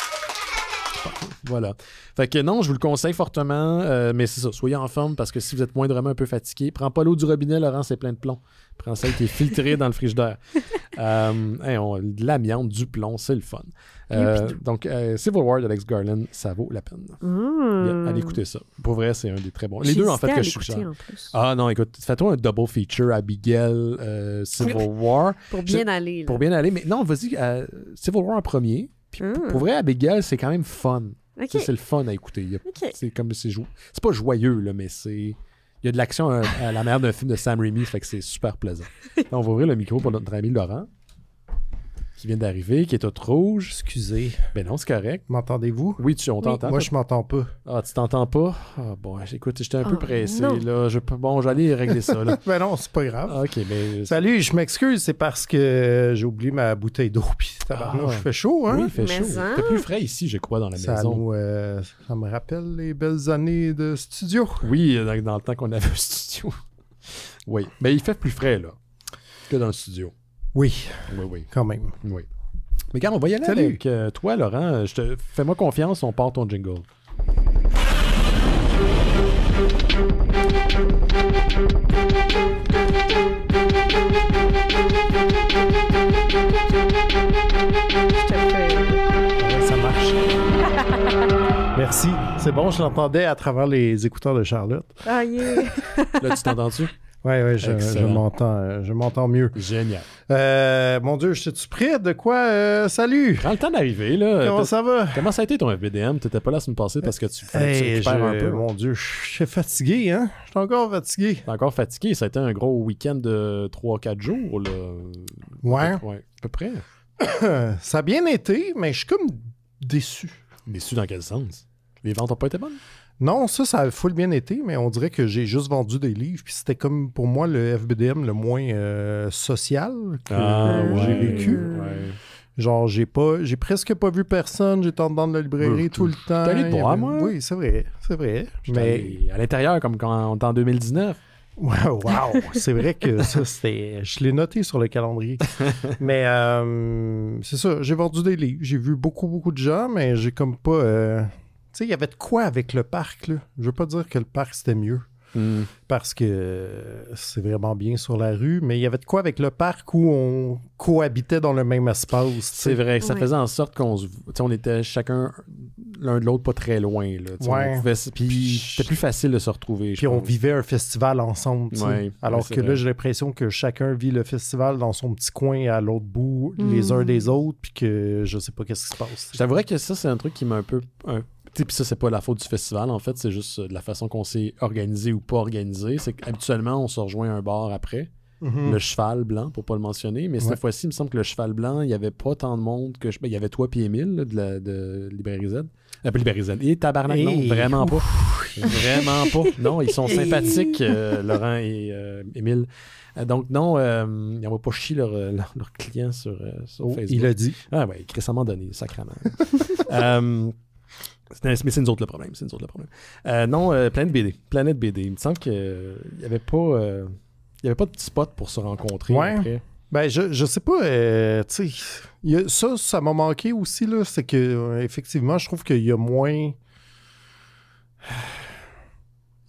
Voilà. Fait que non, je vous le conseille fortement, euh, mais c'est ça, soyez en forme parce que si vous êtes moindrement un peu fatigué, prends pas l'eau du robinet, Laurent, c'est plein de plomb. Prends celle qui est filtrée dans le frigidaire. Euh, de l'amiante, du plomb, c'est le fun. Euh, donc, euh, Civil War d'Alex Garland, ça vaut la peine. Mmh. écouter ça. Pour vrai, c'est un des très bons. Les deux, en fait, que je suis Ah non, écoute, fais-toi un double feature Abigail, euh, Civil War. pour bien aller. Pour bien aller. Mais non, vas-y, Civil War en premier. Hmm. pour vrai, Abigail, c'est quand même fun. C'est le fun à écouter. C'est comme c'est C'est pas joyeux, là, mais c'est. Il y a de l'action à, la manière d'un film de Sam Raimi, fait que c'est super plaisant. on va ouvrir le micro pour notre ami Laurent qui vient d'arriver, qui est tout rouge. Excusez. Ben non, c'est correct. M'entendez-vous? Oui, tu, on t'entend. Moi, je m'entends pas. Ah, tu t'entends pas? Ah, bon, écoute, j'étais un peu ah, pressé. Là. Je, bon, j'allais régler ça. Là. ben non, c'est pas grave. Ah, ok, mais... Salut, je m'excuse, c'est parce que j'ai oublié ma bouteille d'eau. Puis ah, je fais chaud, hein? Oui, il fait chaud. Il hein? T'es plus frais ici, je crois, dans la maison. Euh, ça me rappelle les belles années de studio. Oui, euh, dans, le temps qu'on avait un studio. oui, mais il fait plus frais, là, que dans le studio. Oui. Oui, Quand même. Oui. Mais regarde, on va y aller avec euh, toi, Laurent. Je te... Fais-moi confiance, on part ton jingle. Ça marche. Merci. C'est bon, je l'entendais à travers les écouteurs de Charlotte. Ah, yeah. Là, tu t'entends-tu? Oui, oui, je, m'entends, euh, je m'entends mieux. Génial. Euh, mon Dieu, je suis prêt? De quoi? Euh, salut! Prends le temps d'arriver, là. Comment ça va? Comment ça a été ton FBDM? n'étais pas là la semaine passée parce que tu, hey, un peu. Mon Dieu, je suis fatigué, hein? Je suis encore fatigué. encore fatigué? Ça a été un gros week-end de 3-4 jours, là. Ouais. ouais, à peu près. ça a bien été, mais je suis comme déçu. Déçu dans quel sens? Les ventes n'ont pas été bonnes? Non, ça, ça a full bien été, mais on dirait que j'ai juste vendu des livres. Puis c'était comme pour moi le FBDM le moins euh, social que ah, j'ai vécu. Genre, j'ai pas j'ai presque pas vu personne, j'étais en dedans de la librairie euh, tout le temps. T'as moi? Oui, c'est vrai, c'est vrai. Mais à l'intérieur, comme quand on est en 2019. Wow, c'est vrai que ça, c'était. Je l'ai noté sur le calendrier. mais euh, c'est ça, j'ai vendu des livres. J'ai vu beaucoup, beaucoup de gens, mais j'ai comme pas sais, il y avait de quoi avec le parc, là. Je veux pas dire que le parc, c'était mieux. Hmm. Parce que c'est vraiment bien sur la rue, mais il y avait de quoi avec le parc où on cohabitait dans le même espace. C'est vrai, ça faisait en sorte qu'on on était chacun l'un de l'autre pas très loin. Là, puis c'était plus facile de se retrouver. Puis on vivait un festival ensemble. alors que là, j'ai l'impression que chacun vit le festival dans son petit coin à l'autre bout, les hmm. uns des autres, puis que je sais pas qu'est-ce qui se passe. J'avouerais que ça, c'est un truc qui m'a un peu. Puis ça, c'est pas la faute du festival, en fait, c'est juste euh, de la façon qu'on s'est organisé ou pas organisé. C'est qu'habituellement, on se rejoint à un bar après. Mm-hmm. Le cheval blanc, pour pas le mentionner. Mais cette fois-ci, il me semble que le cheval blanc, il y avait pas tant de monde que je. Ben, il y avait toi puis Émile de, la, de Librairie Z. Euh, Z. Et Tabarnak, non, vraiment pas. vraiment pas. Non, ils sont sympathiques, euh, Laurent et Émile. Donc, non, ils va pas chier leurs leur, client clients sur, oh, Facebook. Il a dit. Ah, ouais, récemment donné, sacrément. Mais c'est nous autres le problème. Euh, non, euh, Planète BD. Planète BD. Il me semble qu'il n'y euh, avait pas. y avait pas de petit spot pour se rencontrer ouais. Ben, je, je sais pas, tu ça, ça m'a manqué aussi, là, c'est que, effectivement, je trouve qu'il y a moins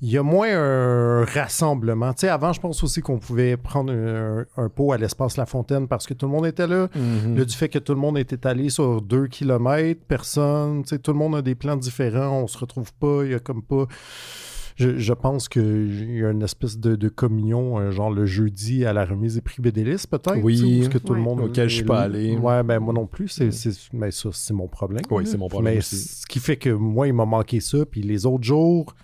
il y a moins un rassemblement. Tu sais, avant, je pense aussi qu'on pouvait prendre un, pot à l'espace La Fontaine parce que tout le monde était là. Mhm. du fait que tout le monde était allé sur deux kilomètres, personne, tu sais, tout le monde a des plans différents, on se retrouve pas, il y a comme pas... Je, je pense qu'il y a une espèce de, communion, euh, genre le jeudi à la remise des prix Bédélis, peut-être. Oui, parce que tout le monde auquel je suis pas allé. Ouais, ben moi non plus. C'est, mais ça, c'est mon problème. Oui, c'est mon problème. Mais ce qui fait que moi, il m'a manqué ça. Puis les autres jours,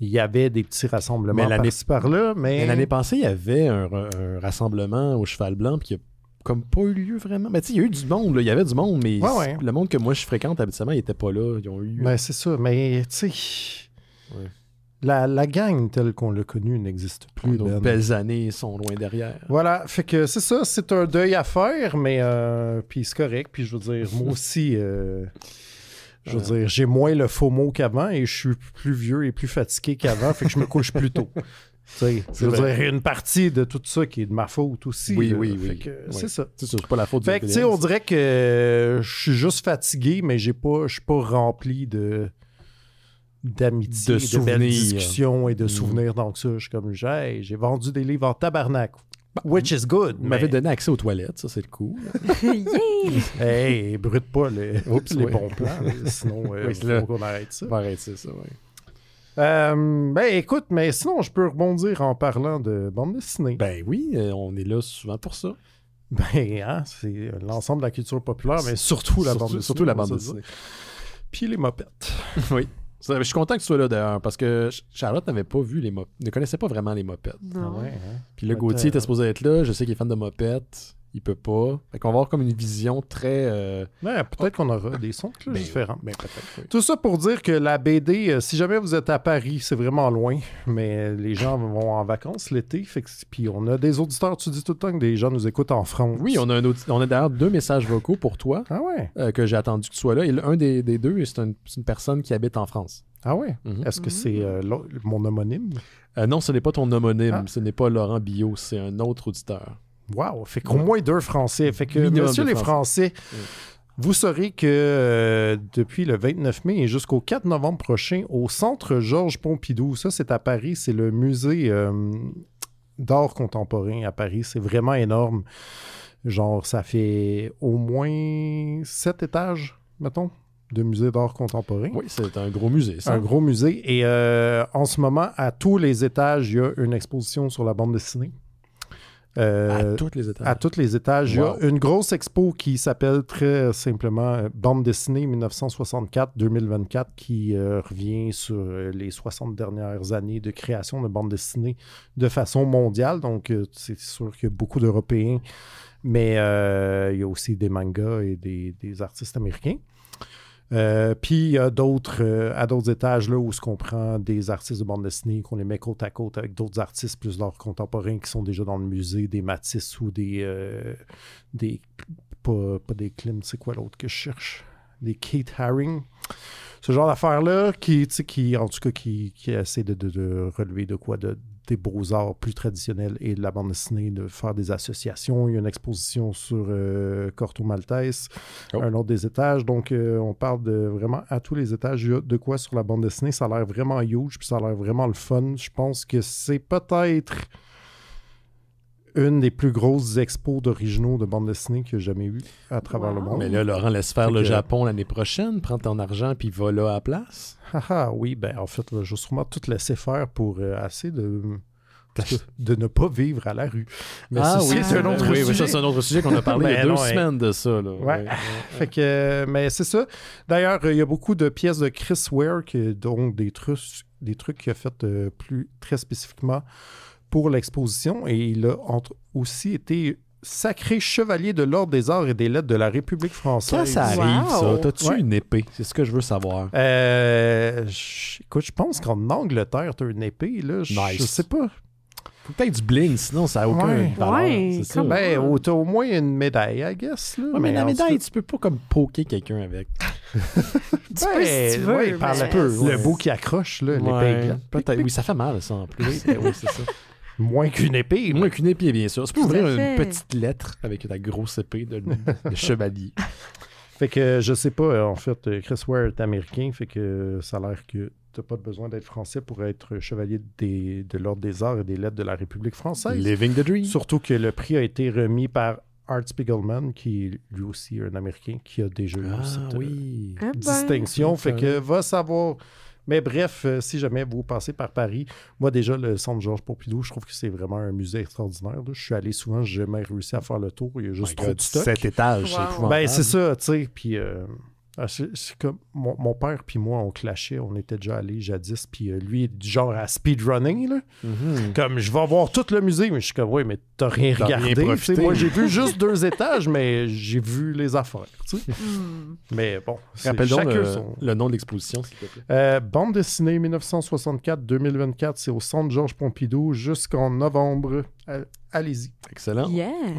il y avait des petits rassemblements mais par, là mais... l'année passée, il y avait un, rassemblement au Cheval Blanc n'y a comme pas eu lieu vraiment. Mais tu sais, il y a eu du monde, il y avait du monde, mais le monde que moi je fréquente habituellement, il n'était pas là. Ils ont eu. Mais ben, c'est ça, mais tu sais. La, la, gang telle qu'on l'a connue n'existe plus. Les ben. belles années sont loin derrière. Voilà, fait que c'est ça, c'est un deuil à faire, mais euh, puis c'est correct. Puis je veux dire, moi aussi, euh, je veux dire, j'ai moins le faux mot qu'avant et je suis plus vieux et plus fatigué qu'avant, fait que je me couche plus tôt. C'est je veux dire, une partie de tout ça qui est de ma faute aussi. Oui, oui, euh, oui. C'est ça. C'est c'est pas la faute du du Fait que, on dirait que euh, je suis juste fatigué, mais j'ai pas, je suis pas rempli de d'amitié, de, de, belles discussions et de mm. souvenirs. Donc ça, je suis comme, j'ai vendu des livres en tabarnak. Bah, Which is good. Vous m'avez donné accès aux toilettes, ça c'est le coup. Hey, brute pas les, Oups, les bons plans. sinon, euh, faut arrête ça. ça, oui. Euh, ben écoute, mais sinon je peux rebondir en parlant de bande dessinée. Ben oui, euh, on est là souvent pour ça. Ben hein, c'est l'ensemble de la culture populaire, mais surtout la bande Surtout la bande dessinée. Puis les mopettes. oui. Je suis content que tu sois là d'ailleurs, parce que Charlotte n'avait pas vu les mopettes, ne connaissait pas vraiment les mopettes. Ah ouais, hein? Puis le Gauthier était supposé être là, je sais qu'il est fan de mopettes il peut pas. Fait qu'on va avoir comme une vision très. Euh, peut-être qu'on aura des sons ben différents. Ben tout ça pour dire que la BD, euh, si jamais vous êtes à Paris, c'est vraiment loin, mais les gens vont en vacances l'été. Fait Puis on a des auditeurs, tu dis tout le temps que des gens nous écoutent en France. Oui, on a, un on a d'ailleurs deux messages vocaux pour toi ah ouais. Euh, que j'ai attendu que tu sois là. Et un des, deux, c'est une, personne qui habite en France. Ah ouais? Mm-hmm. Est-ce que mm-hmm. c'est mon homonyme? non, ce n'est pas ton homonyme. Ah. Ce n'est pas Laurent Billot, c'est un autre auditeur. Wow! Fait qu'au moins deux Français. Fait que, monsieur les Français, vous saurez que euh, depuis le 29 mai et jusqu'au 4 novembre prochain, au centre Georges Pompidou, ça c'est à Paris, c'est le musée euh, d'art contemporain à Paris. C'est vraiment énorme. Genre, ça fait au moins sept étages, mettons de musée d'art contemporain. Oui, c'est un gros musée. C'est Un gros musée. Et euh, en ce moment, à tous les étages, il y a une exposition sur la bande dessinée. Euh, à tous les étages. À toutes les étages. Il y a une grosse expo qui s'appelle très simplement euh, Bande dessinée 1964-2024 qui euh, revient sur les 60 dernières années de création de bande dessinée de façon mondiale. Donc, c'est sûr qu'il y a beaucoup d'Européens, mais il y a aussi des mangas et des artistes américains. Euh, puis il y a d'autres, euh, à d'autres étages, là, où ce qu'on prend des artistes de bande dessinée, qu'on les met côte à côte avec d'autres artistes plus leurs contemporains qui sont déjà dans le musée, des Matisse ou des. Euh, des pas, des c'est quoi l'autre que je cherche Des Kate Haring. Ce genre d'affaires-là qui, qui, en tout cas, qui, qui essaie de, de relever de quoi de, des beaux-arts plus traditionnels et de la bande dessinée, de faire des associations. Il y a une exposition sur euh, Corto Maltese, oh. un autre des étages. Donc, euh, on parle de vraiment à tous les étages. de quoi sur la bande dessinée. Ça a l'air vraiment huge, puis ça a l'air vraiment le fun. Je pense que c'est peut-être une des plus grosses expos d'originaux de bande dessinée qu'il y a jamais eu à travers le monde. Mais là, Laurent, laisse faire le Japon l'année prochaine. Prends ton argent puis va là à place. Ah, ah oui, ben en fait, je vais sûrement tout laisser faire pour euh, assez de de ne pas vivre à la rue. Mais ah, oui, c'est un autre sujet. ça, c'est un autre sujet qu'on a parlé il y a ben deux semaines de ça. Là. Fait que, mais c'est ça. D'ailleurs, il y a beaucoup de pièces de Chris Ware, qui donc des trucs, des trucs qu'il a fait euh, plus très spécifiquement pour l'exposition et il a aussi été sacré chevalier de l'Ordre des Arts et des Lettres de la République française. Quand ça arrive, ça? T'as-tu une épée? C'est ce que je veux savoir. Euh, écoute, je pense qu'en Angleterre, t'as une épée. Là. Je, nice. sais pas. Faut peut-être du bling, sinon ça n'a aucun ouais. Ben, t'as au moins une médaille, I guess. mais, la médaille, tu peux pas comme poker quelqu'un avec. tu peux si ben, tu veux. par mais... le, peu, le bout qui accroche, là, l'épée. Peut-être. Oui, ça fait mal, ça, en plus. Ben oui, c'est ça. Moins qu'une épée. Moins qu'une épée, bien sûr. C'est pour ouvrir une petite lettre avec la grosse épée de, chevalier. Fait que je sais pas, euh, en fait, euh, Chris Ware est américain, fait que euh, ça a l'air que t'as pas besoin d'être français pour être chevalier de l'Ordre des Arts et des Lettres de la République française. Living the dream. Surtout que le prix a été remis par Art Spiegelman, qui est lui aussi un Américain, qui a déjà eu ah cette ah distinction. Fait que va savoir mais bref, euh, si jamais vous passez par Paris, moi déjà, le centre Georges Pompidou, je trouve que c'est vraiment un musée extraordinaire. Je suis allé souvent, j'ai jamais réussi à faire le tour. Il y a juste trop de stock. Cet étage, c'est ben, c'est ça, tu sais. Puis. Euh, ah, c'est comme mon, père puis moi, on clashait, on était déjà allés jadis, puis euh, lui, du genre à speedrunning, là. Mm-hmm. Comme je vais voir tout le musée, mais je suis comme, oui, mais t'as rien regardé. moi, j'ai vu juste deux étages, mais j'ai vu les affaires. Mm. Mais bon, rappelle donc le, nom de l'exposition, s'il te plaît. Euh, bande dessinée 1964-2024, c'est au centre Georges Pompidou jusqu'en novembre. Euh, allez-y. Excellent.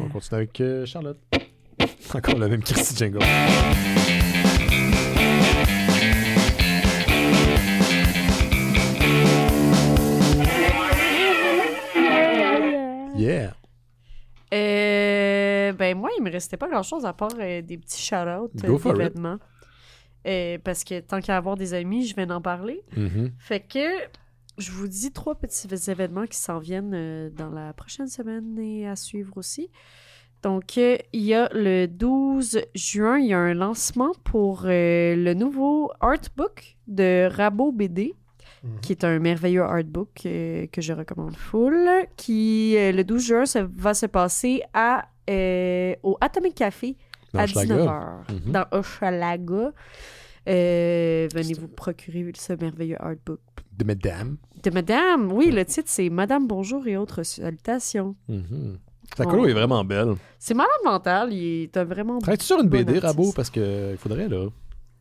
On continue avec Charlotte. Encore le même Christy Django. Yeah. Euh, ben moi, il me restait pas grand-chose à part euh, des petits shout-outs euh, parce que tant qu'à avoir des amis, je vais en parler. Mm-hmm. Fait que je vous dis trois petits événements qui s'en viennent dans la prochaine semaine et à suivre aussi. Donc, il y a le 12 juin, il y a un lancement pour le nouveau Artbook de Rabot BD. Mhm. qui est un merveilleux artbook euh, que je recommande full, qui euh, le 12 juin va se passer à, euh, au Atomic Café à 19h mhm. dans Hochelaga. venez vous procurer ce merveilleux artbook. De Madame. De Madame, oui, le titre c'est Madame Bonjour et autres salutations. Mhm. Sa colo est vraiment belle. C'est malade mental, il est vraiment. tu sur une BD, Rabot Parce qu'il faudrait, là.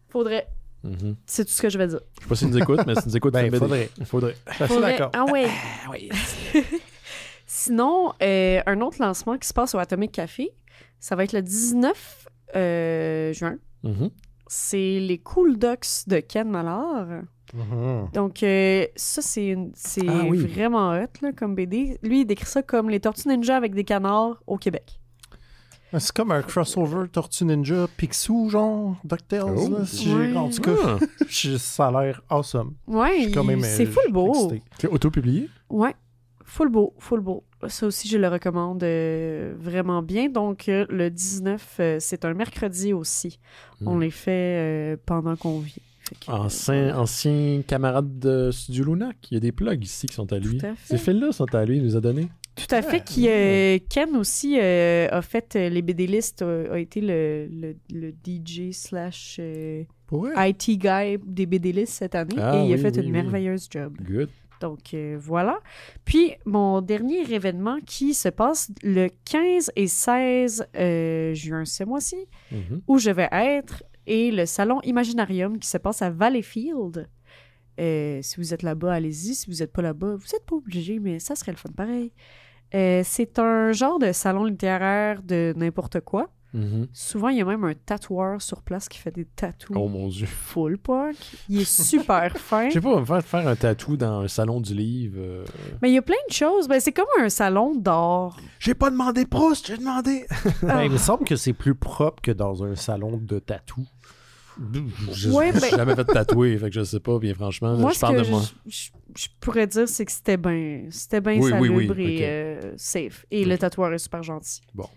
Faudrait. Mhm. C'est tout ce que je vais dire. Je sais pas si nous écoute, mais si nous écoute, ben, il faudrait. faudrait. Je suis d'accord. Ah, ah oui. Sinon, euh, un autre lancement qui se passe au Atomic Café, ça va être le 19 euh, juin. Mhm. C'est les Cool Dogs de Ken Mallard. Mhm. Donc, euh, ça, c'est ah vraiment hot là, comme BD. Lui, il décrit ça comme les Tortues Ninja avec des canards au Québec. Ah, c'est comme un crossover Tortue Ninja, Picsou, genre, DuckTales. Oh. En tout cas, ça a l'air awesome. Ouais, euh, c'est full beau. C'est auto-publié? Ouais, full beau, full beau. Ça aussi, je le recommande euh, vraiment bien. Donc, euh, le 19, c'est un mercredi aussi. Hmm. On les fait pendant qu'on vit ancien, ancien camarade du Studio Luna, il y a des plugs ici qui sont à lui. Ces fils-là sont à lui, il nous a donné. Tout à fait. Qui, euh, Ken aussi euh, a fait euh, les BD list a été le, le, DJ slash IT guy des BD list cette année ah et il a fait une merveilleuse job. Donc voilà. Puis mon dernier événement qui se passe le 15 et 16 juin ce mois-ci, mm-hmm. où je vais être, et le salon Imaginarium qui se passe à Valleyfield. Euh, si vous êtes là-bas, allez-y. Si vous n'êtes pas là-bas, vous n'êtes pas obligé, mais ça serait le fun pareil. Euh, c'est un genre de salon littéraire de n'importe quoi. Mm-hmm. Souvent, il y a même un tatoueur sur place qui fait des tatouages. Oh mon dieu. Full park. Il est super fin. Je sais pas, on va faire, un tatou dans un salon du livre. Euh. Mais il y a plein de choses. Ben, c'est comme un salon d'or. J'ai pas demandé Proust, j'ai demandé. Ben, il me ah. semble que c'est plus propre que dans un salon de tatou. Je ouais, ben, jamais fait tatouer, fait que je sais pas, bien franchement. je Je, pourrais dire, c'est que c'était bien c'était bien salubre et euh, safe. Et le tatoueur est super gentil. Bon.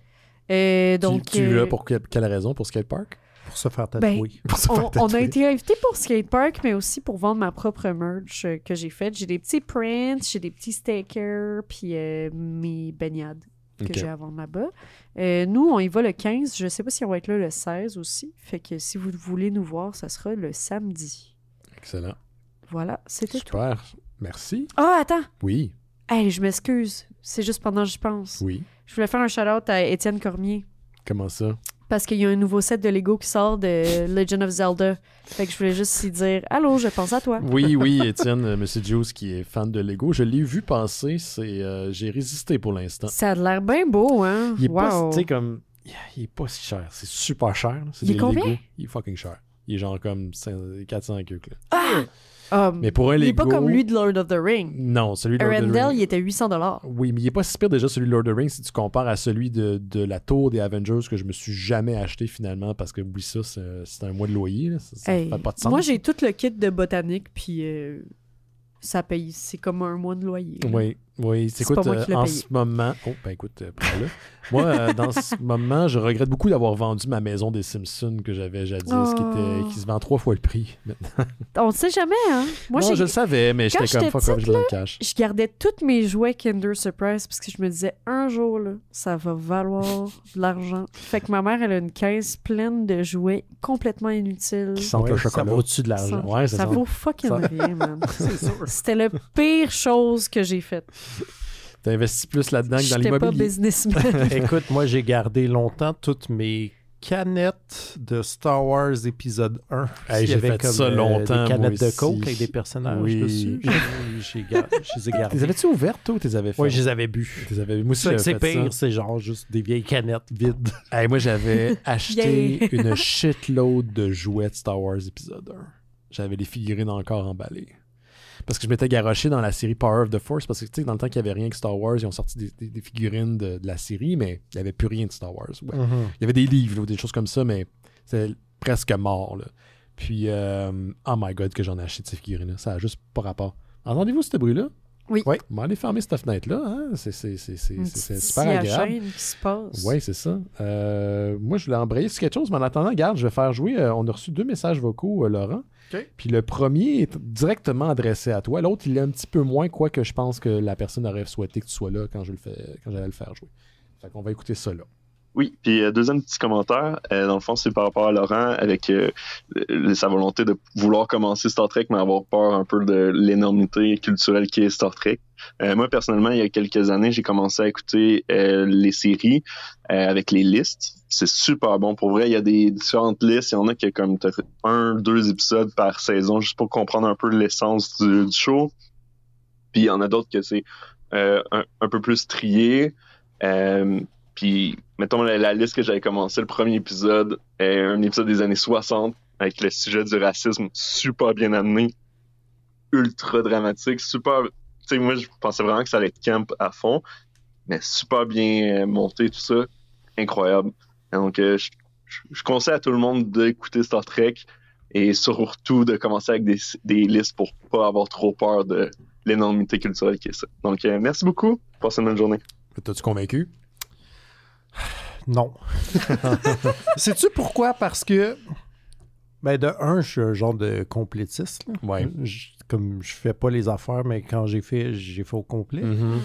et euh, donc, tu, es là euh, pour quelle raison? Pour Skate Park? Pour se faire ben, tatouer. on, a été invité pour Skate Park, mais aussi pour vendre ma propre merch que j'ai faite. J'ai des petits prints, j'ai des petits stickers, puis mes baignades que j'ai à là-bas. Euh, nous, on y va le 15. Je ne sais pas si on va être là le 16 aussi. Fait que si vous voulez nous voir, ça sera le samedi. Excellent. Voilà, c'était tout. Super. Merci. Ah, oh, attends. Oui. Hey, je m'excuse. C'est juste pendant que je pense. Oui. Je voulais faire un shout-out à Étienne Cormier. Comment ça? parce qu'il y a un nouveau set de Lego qui sort de Legend of Zelda. Fait que je voulais juste y dire Allô, je pense à toi. Oui, oui, Étienne, euh, Monsieur Jules qui est fan de Lego, je l'ai vu passer, c'est euh, j'ai résisté pour l'instant. Ça a l'air bien beau, hein. Il est wow. pas, comme, il est pas si cher, c'est super cher. il est combien Lego. Il est fucking cher. Il est genre comme 400 queues. Ah! Um, mais pour un Lego. Il est pas comme lui de Lord of the Rings. Non, celui de Lord of the Ring. il était 800 Oui, mais il est pas si pire déjà celui de Lord of the Rings si tu compares à celui de, de la tour des Avengers que je me suis jamais acheté finalement parce que, oui, ça, c'est un mois de loyer. Ça, fait pas de sens. Moi, j'ai tout le kit de botanique, puis. Euh, ça paye, c'est comme un mois de loyer. Oui, oui, c'est écoute, euh, en ce moment. Oh, ben écoute, euh, prends-le. Moi, euh, dans ce moment, je regrette beaucoup d'avoir vendu ma maison des Simpsons que j'avais jadis, qui, oh. se vend trois fois le prix maintenant. On ne sait jamais, hein? Moi, je le savais, mais j'étais comme, fuck comme je le cache. Je gardais tous mes jouets Kinder Surprise parce que je me disais, un jour, là, ça va valoir de l'argent. Fait que ma mère, elle a une caisse pleine de jouets complètement inutiles. Qui sentent chocolat au-dessus de l'argent. ça, vaut fucking rien, man. C'était la pire chose que j'ai faite. T'as investi plus là-dedans que dans l'immobilier. pas Écoute, moi, j'ai gardé longtemps toutes mes canettes de Star Wars épisode 1. j'ai fait ça euh, longtemps. Des canettes de coke avec des personnages dessus. Je les ai gardées. Les avais-tu ouvertes, ou les avais fait? Oui, je les avais bu. c'est pire. C'est genre juste des vieilles canettes vides. Et moi, j'avais acheté une shitload de jouets de Star Wars épisode 1. J'avais les figurines encore emballées. Parce que je m'étais garoché dans la série Power of the Force, parce que tu sais, dans le temps qu'il n'y avait rien que Star Wars, ils ont sorti des, figurines de, la série, mais il n'y avait plus rien de Star Wars. Mhm. Il y avait des livres ou des choses comme ça, mais c'est presque mort. Puis, euh, oh my god, que j'en ai acheté de ces figurines-là. Ça a juste pas rapport. Entendez-vous ce bruit-là? Oui. Oui, m'a allez fermer cette fenêtre-là. Hein. C'est super agréable. c'est qui se passe. Oui, c'est ça. Euh, moi, je voulais embrayer sur quelque chose, mais en attendant, regarde, je vais faire jouer. Euh, on a reçu deux messages vocaux, Laurent. Puis le premier est directement adressé à toi. L'autre, il est un petit peu moins, quoi que je pense que la personne aurait souhaité que tu sois là quand je le quand j'allais le faire jouer. Fait qu'on va écouter ça là. Oui, puis euh, deuxième petit commentaire, euh, dans le fond, c'est par rapport à Laurent avec euh, sa volonté de vouloir commencer Star Trek, mais avoir peur un peu de l'énormité culturelle qui est Star Trek. moi, personnellement, il y a quelques années, j'ai commencé à écouter les séries avec les listes. C'est super bon. Pour vrai, il y a des différentes listes. Il y en a qui comme un, deux épisodes par saison, juste pour comprendre un peu l'essence du, show. Puis il y en a d'autres que c'est un, un, peu plus trié. Puis, mettons la, liste que j'avais commencé, le premier épisode est un épisode des années 60 avec le sujet du racisme super bien amené, ultra dramatique, super. Tu sais, moi, je pensais vraiment que ça allait être camp à fond, mais super bien euh, monté, tout ça. Incroyable. donc, euh, je, conseille à tout le monde d'écouter Star Trek et surtout de commencer avec des, listes pour pas avoir trop peur de l'énormité culturelle qui est ça. Donc, euh, merci beaucoup. Passez une bonne journée. T'as-tu convaincu? Non. Sais-tu pourquoi? Parce que, ben de un, je suis un genre de complétiste. Je- comme je fais pas les affaires, mais quand j'ai fait, j'ai fait au complet. Mm-hmm.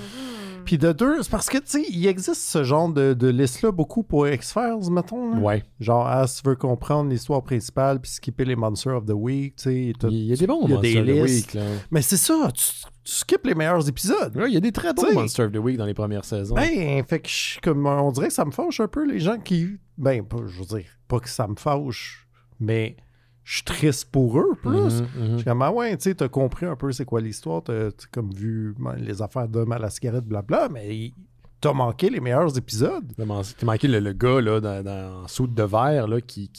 Mm. Puis de deux, c'est parce que, tu sais, il existe ce genre de, de liste-là beaucoup pour X-Files, mettons. Ouais. Genre, ah, si tu veux comprendre l'histoire principale, puis skipper les Monsters of the Week, tu sais. Il y a des bons of the Week, Mais c'est ça, tu, tu skippes les meilleurs épisodes. il y a des très bons Monsters of the Week dans les premières saisons. Ben, fait que, comme, on dirait que ça me fâche un peu les gens qui. Ben, je veux dire, pas que ça me fâche, mais je suis triste pour eux plus. Mhm, mhm. comme, ah ouais, tu sais, t'as compris un peu c'est quoi l'histoire, t'as comme vu ben, les affaires de à la cigarette, blabla, mais t'as manqué les meilleurs épisodes. T'as manqué le, gars là, dans, en soude de verre là, qui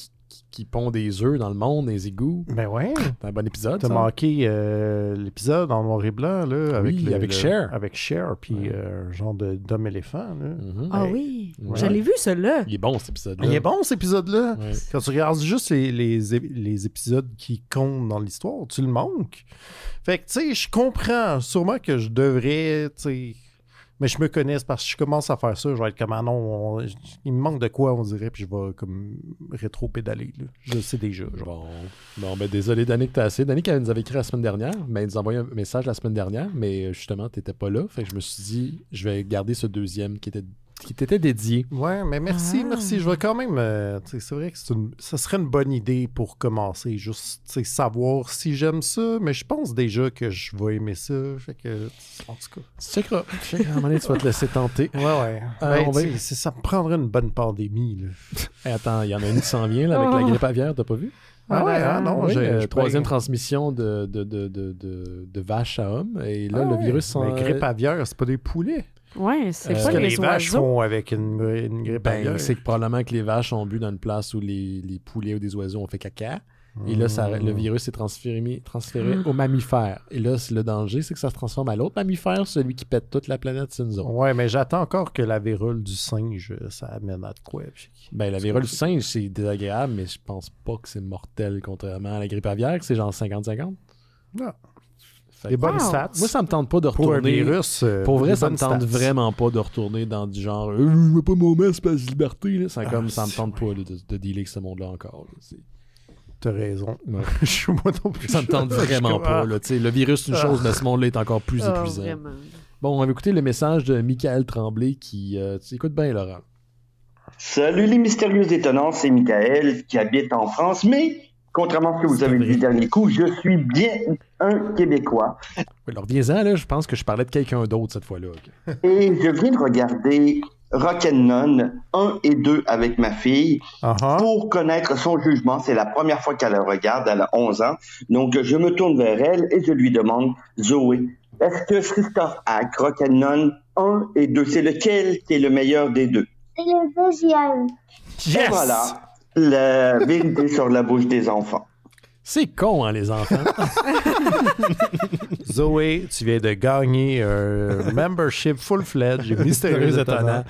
qui pond des œufs dans le monde, des égouts. Ben ouais. C'est un bon épisode. T'as manqué euh, l'épisode en noir et blanc, là, avec, avec Cher. Avec Cher, puis euh, un genre d'homme éléphant. Là. Mm-hmm. Ah oui, j'allais j'avais vu celui-là. Il est bon cet épisode-là. Il est bon cet épisode-là. Quand tu regardes juste les, les, épisodes qui comptent dans l'histoire, tu le manques. Fait que, tu sais, je comprends sûrement que je devrais, tu sais mais je me connais parce que je commence à faire ça, je vais être comme ah non, il me manque de quoi on dirait, puis je vais comme rétro-pédaler. Je sais déjà. Genre. Bon. Non, mais ben, désolé, Danick, t'as assez. Danick, elle nous avait écrit la semaine dernière, mais ben, elle nous a envoyé un message la semaine dernière, mais euh, justement, t'étais pas là. Fait que je me suis dit, je vais garder ce deuxième qui était qui t'était dédié. Ouais, mais merci, ah. merci. Je vois quand même. Euh, c'est vrai que ce ça serait une bonne idée pour commencer. Juste savoir si j'aime ça, mais je pense déjà que je vais aimer ça. Fait que, en tout cas. Tu donné, tu vas te laisser tenter. Ouais, ouais. Euh, ben, ça me prendrait une bonne pandémie. attends, il y en a une qui s'en vient avec la oh. grippe aviaire, t'as pas vu? Ah, ouais, ah non, j'ai, euh, troisième transmission de, de, vache à homme. Et là, le ah virus... Mais grippe aviaire, c'est pas des poulets. Oui, c'est pas que les, les vaches font avec une, grippe ben, C'est probablement que les vaches ont bu dans une place où les, les poulets ou des oiseaux ont fait caca. Et là, le mmh. virus est transféré, transféré mmh. aux mammifères. Et là, le danger, c'est que ça se transforme à l'autre mammifère, celui qui pète toute la planète, c'est nous Ouais, mais j'attends encore que la virule du singe, euh, ça amène à de quoi. Ben, la virule du singe, c'est désagréable, mais je pense pas que c'est mortel, contrairement à la grippe aviaire, que c'est genre 50-50. Non. Moi, ça me tente pas de retourner. Pour, euh, pour vrai, ça me tente vraiment pas de retourner dans du genre euh, je pas mon espace liberté. Ça, ah, comme, ça me tente pas de, de, dealer avec ce monde-là encore. T'as raison. je moi non plus. Ça me tente vraiment pas. Ah. le virus, c'est une chose, mais ce ah. monde-là est encore plus épuisant. Bon, on va écouter le message de Michael Tremblay qui. écoute euh, tu écoutes bien, Laurent. Salut les mystérieuses étonnants, c'est Michael qui habite en France, mais contrairement à ce que vous avez dit dernier coup, je suis bien un Québécois. alors viens-en, je pense que je parlais de quelqu'un d'autre cette fois-là. et je viens de regarder Rock'n'None 1 et 2 avec ma fille ah ah. pour connaître son jugement. C'est la première fois qu'elle le regarde, elle a 11 ans. Donc, je me tourne vers elle et je lui demande, Zoé, est-ce que Christophe Hack, Rock'n'None 1 et 2, c'est lequel qui est le meilleur des deux? C'est le deuxième. Yes! voilà. La vérité sur la bouche des enfants. C'est con, hein, les enfants. Zoé, tu viens de gagner un membership full-fledged mystérieux étonnant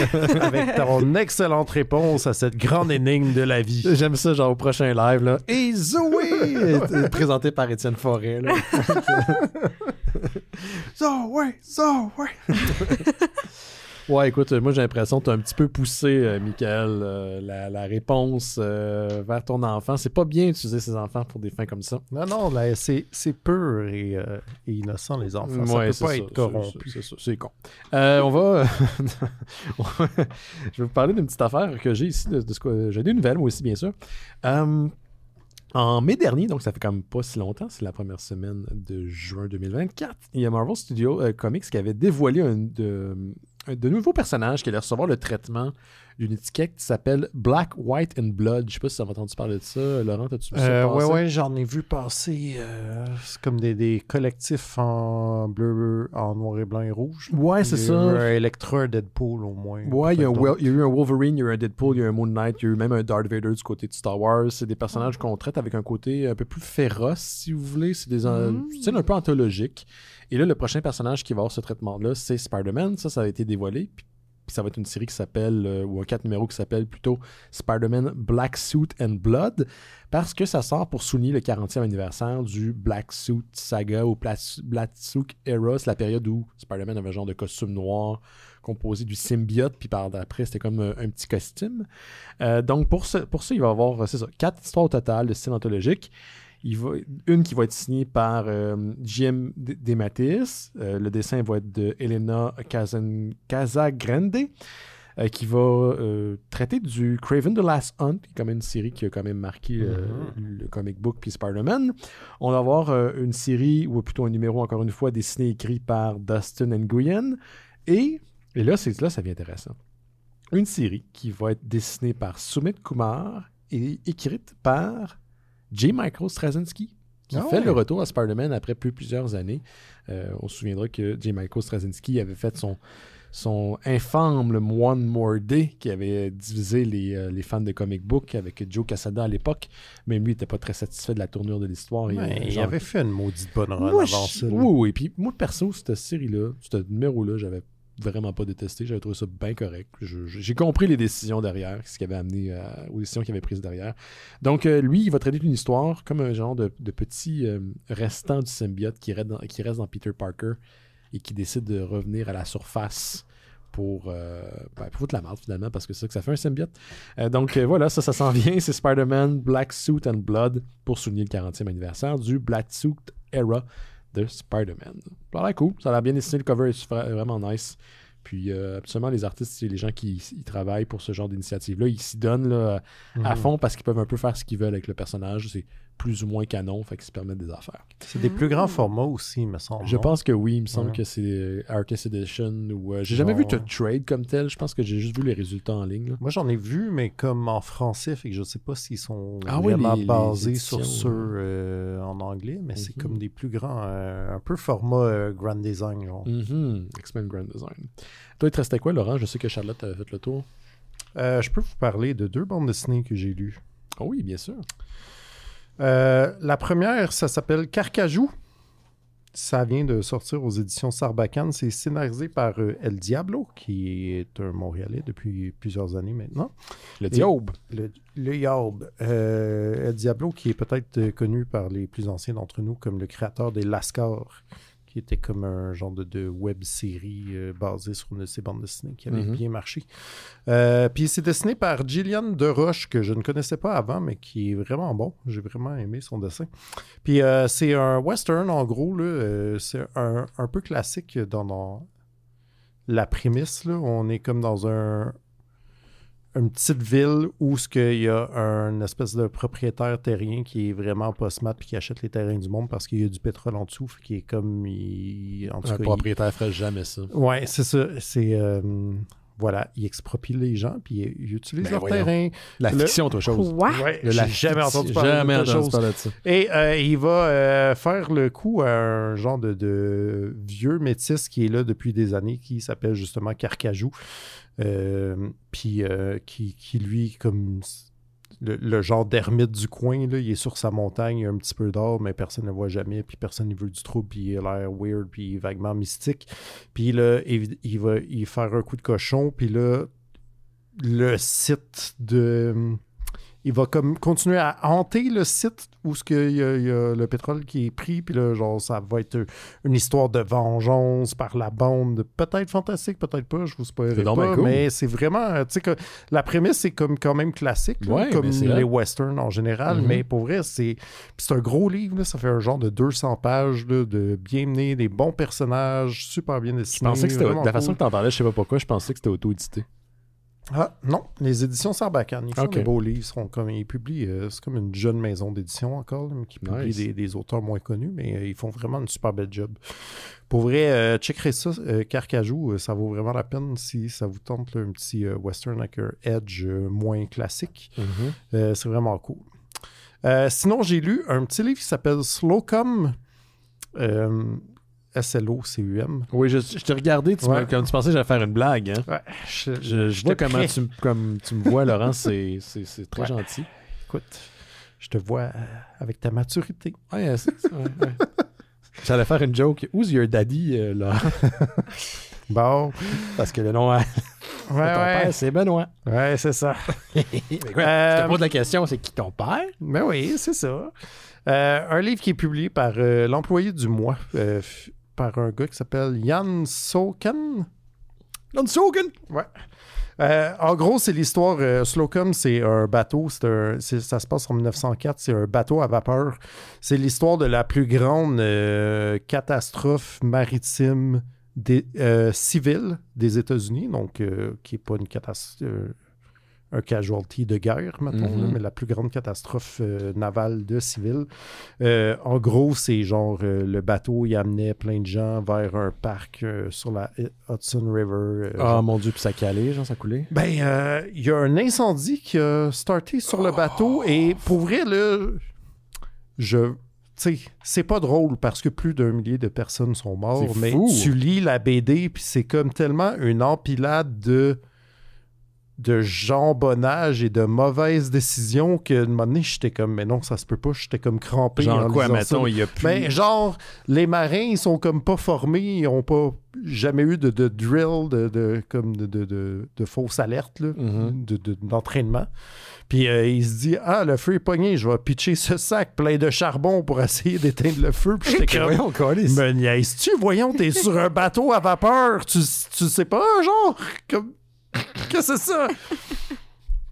avec ton excellente réponse à cette grande énigme de la vie. J'aime ça, genre au prochain live. Là. Et Zoé, présenté par Étienne Forêt. Zoé, Zoé. Ouais, écoute, moi j'ai l'impression que tu as un petit peu poussé, euh, Michael, euh, la, réponse euh, vers ton enfant. C'est pas bien d'utiliser ses enfants pour des fins comme ça. Non, non, c'est pur et, innocent, les enfants. ça peut pas être corrompu. C'est con. on va. Je vais vous parler d'une petite affaire que j'ai ici. De, ce que J'ai des nouvelles, moi aussi, bien sûr. En mai dernier, donc ça fait quand même pas si longtemps, c'est la première semaine de juin 2024, il y a Marvel Studios Comics qui avait dévoilé un, de, de nouveaux personnages qui allaient recevoir le traitement d'une étiquette qui s'appelle Black, White and Blood. Je sais pas si tu as entendu parler de ça. Laurent, tu euh, Oui, ouais, j'en ai vu passer. Euh, c'est comme des, collectifs en bleu, en noir et blanc et rouge. Ouais, c'est ça. Il y a eu un Electra, Deadpool au moins. Ouais, il y, a, eu un Wolverine, il y a eu un Deadpool, il y a eu un Moon Knight, il y a eu même un Darth Vader du côté de Star Wars. C'est des personnages ah. qu'on traite avec un côté un peu plus féroce, si vous voulez. C'est des hmm. un peu anthologique. Et là, le prochain personnage qui va avoir ce traitement-là, c'est Spider-Man. Ça, ça a été dévoilé ça va être une série qui s'appelle, euh, ou un 4 numéros qui s'appelle plutôt Spider-Man Black Suit and Blood, parce que ça sort pour souligner le 40e anniversaire du Black Suit Saga ou Black Suit Era. la période où Spider-Man avait un genre de costume noir composé du symbiote, puis par d'après, c'était comme euh, un, petit costume. Euh, donc pour, pour ça, il va y avoir, c'est ça, 4 histoires au total de style anthologique une qui va être signée par euh, Jim Dematis. Euh, le dessin va être de Elena Casagrande, euh, qui va traiter du Craven the Last Hunt, qui est même une série qui a quand même marqué mm-hmm. le comic book puis Spider-Man. On va avoir une série, ou plutôt un numéro, encore une fois, dessiné et écrit par Dustin Nguyen. Et, et là, là ça devient intéressant. Une série qui va être dessinée par Sumit Kumar et écrite par J. Michael Straczynski, qui ah fait le retour à Spider-Man après plusieurs années. Euh, on se souviendra que J. Michael Straczynski avait fait son, son infâme le One More Day qui avait divisé les, euh, fans de comic book avec Joe Cassada à l'époque. Même lui, n'était pas très satisfait de la tournure de l'histoire. il, avait fait une maudite bonne run avant ça. Oui, oui. Puis moi, perso, cette série-là, ce numéro-là, j'avais vraiment pas détesté. J'avais trouvé ça bien correct. J'ai compris les décisions derrière, ce qui avait amené euh, aux décisions qui avait prises derrière. Donc, euh, lui, il va traiter une histoire comme un genre de, petit euh, restant du symbiote qui reste, dans, qui reste dans Peter Parker et qui décide de revenir à la surface pour, euh, ben, pour la merde finalement, parce que c'est ça que ça fait un symbiote. donc voilà, ça, ça s'en vient. C'est Spider-Man Black Suit and Blood pour souligner le 40e anniversaire du Black Suit Era de Spider-Man. Ça a l'air ça a bien dessiné, le cover est vraiment nice. Puis euh, absolument, les artistes, les gens qui travaillent pour ce genre d'initiative-là, ils s'y donnent à, à mhm. fond parce qu'ils peuvent un peu faire ce qu'ils veulent avec le personnage. C'est plus ou moins canon, fait qu'ils se permettent des affaires. C'est des plus grands hmm. formats aussi, il me semble. Je pense que oui, il me semble que c'est euh, Artist Edition ou. Euh, j'ai jamais vu de trade comme tel, je pense que j'ai juste vu les résultats en ligne. Moi j'en ai vu, mais comme en français, fait que je sais pas s'ils sont ah vraiment basés sur ceux euh, en anglais, mais c'est mhm. comme des plus grands, un peu format Grand Design. Genre. Mhm. Grand Design. Toi, tu te quoi, Laurent Je sais que Charlotte a fait le tour. je peux vous parler de deux bandes dessinées que j'ai lues. oh, oui, bien sûr. Euh, la première, ça s'appelle Carcajou. Ça vient de sortir aux éditions Sarbacane. C'est scénarisé par euh, El Diablo, qui est un Montréalais depuis plusieurs années maintenant. Le Diablo, Le, euh, El Diablo, qui est peut-être connu par les plus anciens d'entre nous comme le créateur des Lascars, qui était comme un genre de, web série euh, basée sur une de ses bandes dessinées qui avait mhm. bien marché. Euh, puis c'est dessiné par Gillian Roche, que je ne connaissais pas avant, mais qui est vraiment bon. J'ai vraiment aimé son dessin. Puis euh, c'est un western, en gros, c'est un, peu classique dans, la prémisse. On est comme dans un, une petite ville où ce qu'il y a un espèce de propriétaire terrien qui est vraiment pas smart puis qui achète les terrains du monde parce qu'il y a du pétrole en dessous qui est comme un propriétaire ne ferait jamais ça. Ouais, c'est ça, c'est euh, voilà, il expropie les gens puis il, utilise ben leur terrain. La fiction, autre chose. Ouais, jamais entendu parler de, ça. Et euh, il va euh, faire le coup à un genre de, de vieux métis qui est là depuis des années qui s'appelle justement Carcajou. Euh, puis euh, qui, lui, comme le, genre d'ermite du coin, il est sur sa montagne, il a un petit peu d'or, mais personne ne le voit jamais, puis personne ne veut du trou, puis il a l'air weird, puis vaguement mystique. Puis là, il, va faire un coup de cochon, puis là, le site de il va comme continuer à hanter le site où ce il, y le pétrole qui est pris, puis là, genre, ça va être une histoire de vengeance par la bande, peut-être fantastique, peut-être pas, je vous spoilerai pas, mais c'est vraiment, tu sais, que la prémisse, c'est comme quand même classique, comme les westerns en général, mm-hmm. mais pour vrai, c'est c'est un gros livre, ça fait un genre de 200 pages, de bien mené, des bons personnages, super bien dessinés. Je la que parlais, je sais pas pourquoi, je pensais que c'était auto-édité. Ah, non, les éditions Sarbacane. Ils font des beaux livres. Sont comme, ils publient, euh, c'est comme une jeune maison d'édition encore, qui publie des, auteurs moins connus, mais euh, ils font vraiment une super belle job. Pour vrai, euh, ça, euh, Carcajou, ça vaut vraiment la peine si ça vous tente un petit Western Hacker Edge moins classique. Mhm. c'est vraiment cool. sinon, j'ai lu un petit livre qui s'appelle Slowcom s l m Oui, je, te t'ai regardé, tu comme tu pensais que j'allais faire une blague. Hein. je, je, vois comment tu, comme tu me vois, Laurent, c'est, c'est, très gentil. Écoute, je te vois euh, avec ta maturité. Ouais, c'est, J'allais faire une joke. Who's un daddy, euh, là? bon, parce que le nom ton père, c'est Benoît. Ouais, c'est ça. Euh, tu te poses la question, c'est qui ton père? Mais ben oui, c'est ça. un livre qui est publié par l'employé du mois, par un gars qui s'appelle Jan Soken. Jan Soken? Ouais. Euh, en gros, c'est l'histoire. Euh, Slocum, c'est un bateau. Un, ça se passe en 1904. C'est un bateau à vapeur. C'est l'histoire de la plus grande euh, catastrophe maritime civile des États-Unis. Donc, qui n'est pas une catastrophe un casualty de guerre, mettons, mhm. mais la plus grande catastrophe euh, navale de civil. Euh, en gros, c'est genre euh, le bateau, il amenait plein de gens vers un parc sur la Hudson River. ah mon Dieu, puis ça calait, genre, ça coulait? Ben, il y a un incendie qui a starté sur le bateau et pour vrai, là, je c'est pas drôle parce que plus d'un millier de personnes sont mortes, mais tu lis la BD, puis c'est comme tellement une empilade de de jambonnage et de mauvaise décisions que un j'étais comme, mais non, ça se peut pas, j'étais comme crampé. Genre en quoi, mettons, il y a plus... Mais genre, les marins, ils sont comme pas formés, ils ont pas jamais eu de, drill, de, comme de, de, fausse alerte, mhm. d'entraînement. Puis euh, il se dit Ah, le feu est pogné, je vais pitcher ce sac plein de charbon pour essayer d'éteindre le feu. Puis j'étais comme Voyons, tu voyons, t'es sur un bateau à vapeur, tu, tu sais pas, genre, comme que c'est ça?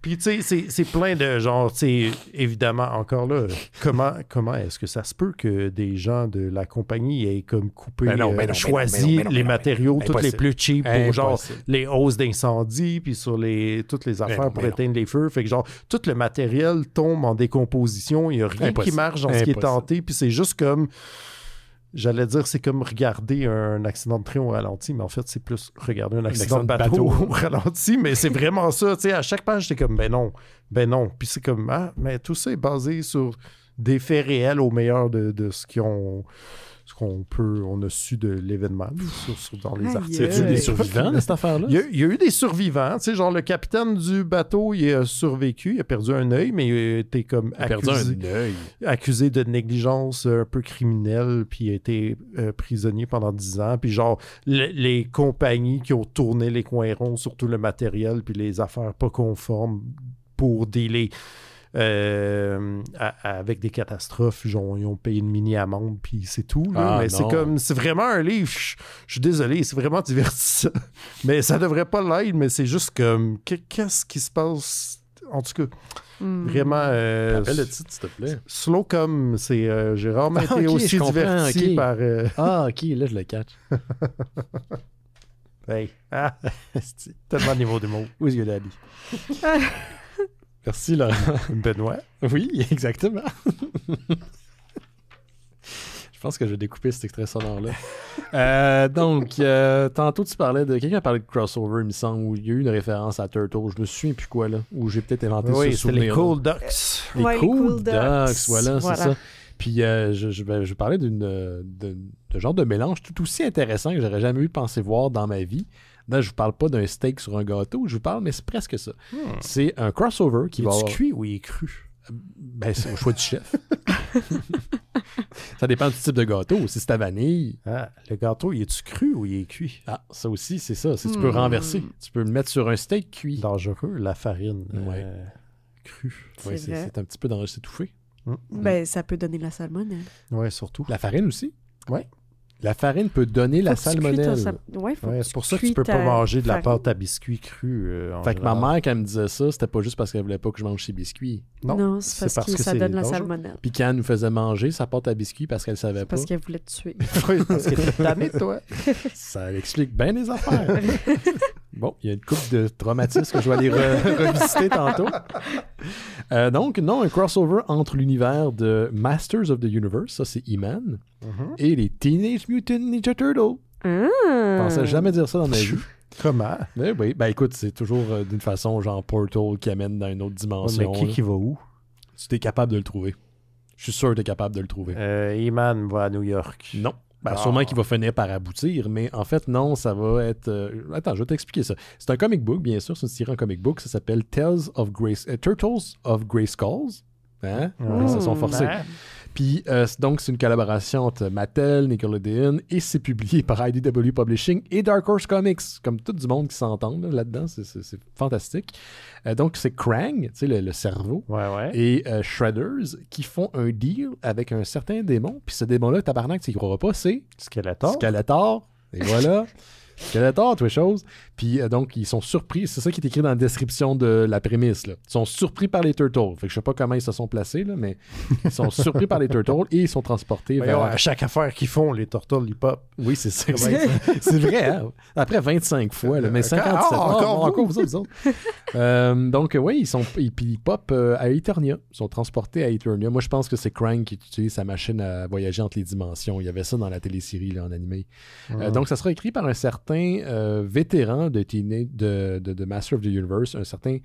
Puis, tu sais, c'est plein de genre, tu évidemment, encore là, comment, comment est-ce que ça se peut que des gens de la compagnie aient comme coupé, choisi les matériaux tous les plus cheap pour genre les hausses d'incendie, puis sur les, toutes les ben affaires pour ben éteindre les feux. Fait que genre, tout le matériel tombe en décomposition, il n'y a rien qui marche dans ce qui est tenté, puis c'est juste comme J'allais dire, c'est comme regarder un accident de train au ralenti, mais en fait, c'est plus regarder un accident, de bateau, au ralenti, mais c'est vraiment ça. Tu sais, à chaque page, c'est comme, ben non, ben non. Puis c'est comme, ah, mais tout ça est basé sur des faits réels au meilleur de, de ce qu'ils ont peut, on a su de l'événement dans les articles. Il y a eu des survivants de cette affaire-là? Il, y, a, eu des survivants. genre le capitaine du bateau, il a survécu, il a perdu un œil, mais il a été comme accusé, de négligence euh, un peu criminelle, puis il a été euh, prisonnier pendant dix ans. Puis genre, les compagnies qui ont tourné les coins ronds, surtout le matériel, puis les affaires pas conformes pour délai euh, avec des catastrophes. Ils ont, payé une mini-amende, puis c'est tout. Ah, mais c'est comme, c'est vraiment un livre. Je, suis désolé, c'est vraiment divertissant. mais ça devrait pas l'être, mais c'est juste comme, qu'est-ce qui se passe? En tout cas, hmm. vraiment. Euh, le titre, s'il te plaît. Slow comme, c'est euh, j'ai rarement ah, aussi diverti euh, Ah, ok, là, je le catch. hey, ah, tellement niveau de mots. Où est-ce que Merci Benoît. Oui, exactement. Je pense que je vais découper cet extrait sonore-là. Euh, donc, euh, tantôt, tu parlais de. Quelqu'un a parlé de crossover, il me semble, où il y a eu une référence à Turtle. Je me souviens plus quoi, là. Où j'ai peut-être inventé oui, ce souvenir. les Cool Ducks. Les, ouais, cool, les cool Ducks, voilà, c'est ça. Puis, euh, ben, je, parlais d'un de genre de mélange tout aussi intéressant que j'aurais jamais eu pensé voir dans ma vie. Là, je vous parle pas d'un steak sur un gâteau, je vous parle, mais c'est presque ça. Hmm. C'est un crossover qui va. Est-ce cuit ou il est cru? Euh, ben, c'est au choix du chef. ça dépend du type de gâteau. Si c'est ta vanille. Ah, le gâteau, il est cru ou il est cuit? Ah, ça aussi, c'est ça. Tu peux hmm. renverser. Tu peux le mettre sur un steak cuit. Dangereux, la farine. Euh, ouais. crue. c'est un petit peu dangereux. le s'étouffer. Hmm. Ben, ça peut donner de la salmonelle. Oui, surtout. La farine aussi. Oui. La farine peut donner la salmonelle. Ouais, c'est pour ça que tu peux pas manger de la pâte à biscuits cru. Euh, en fait que ma mère, quand elle me disait ça, c'était pas juste parce qu'elle voulait pas que je mange ses biscuits. Non, c'est parce, que, ça donne la salmonelle. Puis quand elle nous faisait manger sa pâte à biscuits parce qu'elle savait pas. Parce qu'elle voulait te tuer. oui, parce qu'elle était toi. ça explique bien les affaires. Bon, il y a une coupe de traumatismes que je vais aller revisiter tantôt. Euh, donc, non, un crossover entre l'univers de Masters of the Universe, ça c'est e et les Teenage Mutant Ninja Turtles. Mm. Je pensais jamais dire ça dans ma vie. Comment? Mais oui, ben écoute, c'est toujours euh, d'une façon genre Portal qui amène dans une autre dimension. mais qui, qui va où? Tu es capable de le trouver. Je suis sûr que tu es capable de le trouver. Euh, man va à New York. Non. Ben, sûrement qu'il va finir par aboutir, mais en fait, non, ça va être. Euh, attends, je vais t'expliquer ça. C'est un comic book, bien sûr, c'est une série en comic book. Ça s'appelle Tales of Grace. Euh, Turtles of Grace Calls. Hein? ils se sont mmh, forcés. Puis euh, donc, c'est une collaboration entre Mattel, Nickelodeon, et c'est publié par IDW Publishing et Dark Horse Comics, comme tout du monde qui s'entend là-dedans. c'est fantastique. Euh, donc, c'est Krang, tu sais, le, cerveau, et euh, Shredders qui font un deal avec un certain démon. Puis ce démon-là, tabarnak, tu y croiras pas, c'est. Skeletor. Skeletor. Et voilà. Skeletor, chose. Puis euh, donc, ils sont surpris. C'est ça qui est écrit dans la description de la prémisse. Ils sont surpris par les Turtles. Fait que je sais pas comment ils se sont placés, mais ils sont surpris par les Turtles et ils sont transportés à chaque affaire qu'ils font, les Turtles, ils pop. Oui, c'est ça. c'est vrai. Hein? Après 25 fois, mais 57 euh, fois encore, vous, autres. Euh, donc, oui, ils, sont, ils, pop à Eternia. Ils sont transportés à Eternia. Moi, je pense que c'est Crank qui utilise sa machine à voyager entre les dimensions. Il y avait ça dans la télésérie là, en animé. donc, ça sera écrit par un certain euh, vétéran de, de, de, Master of the Universe, un certain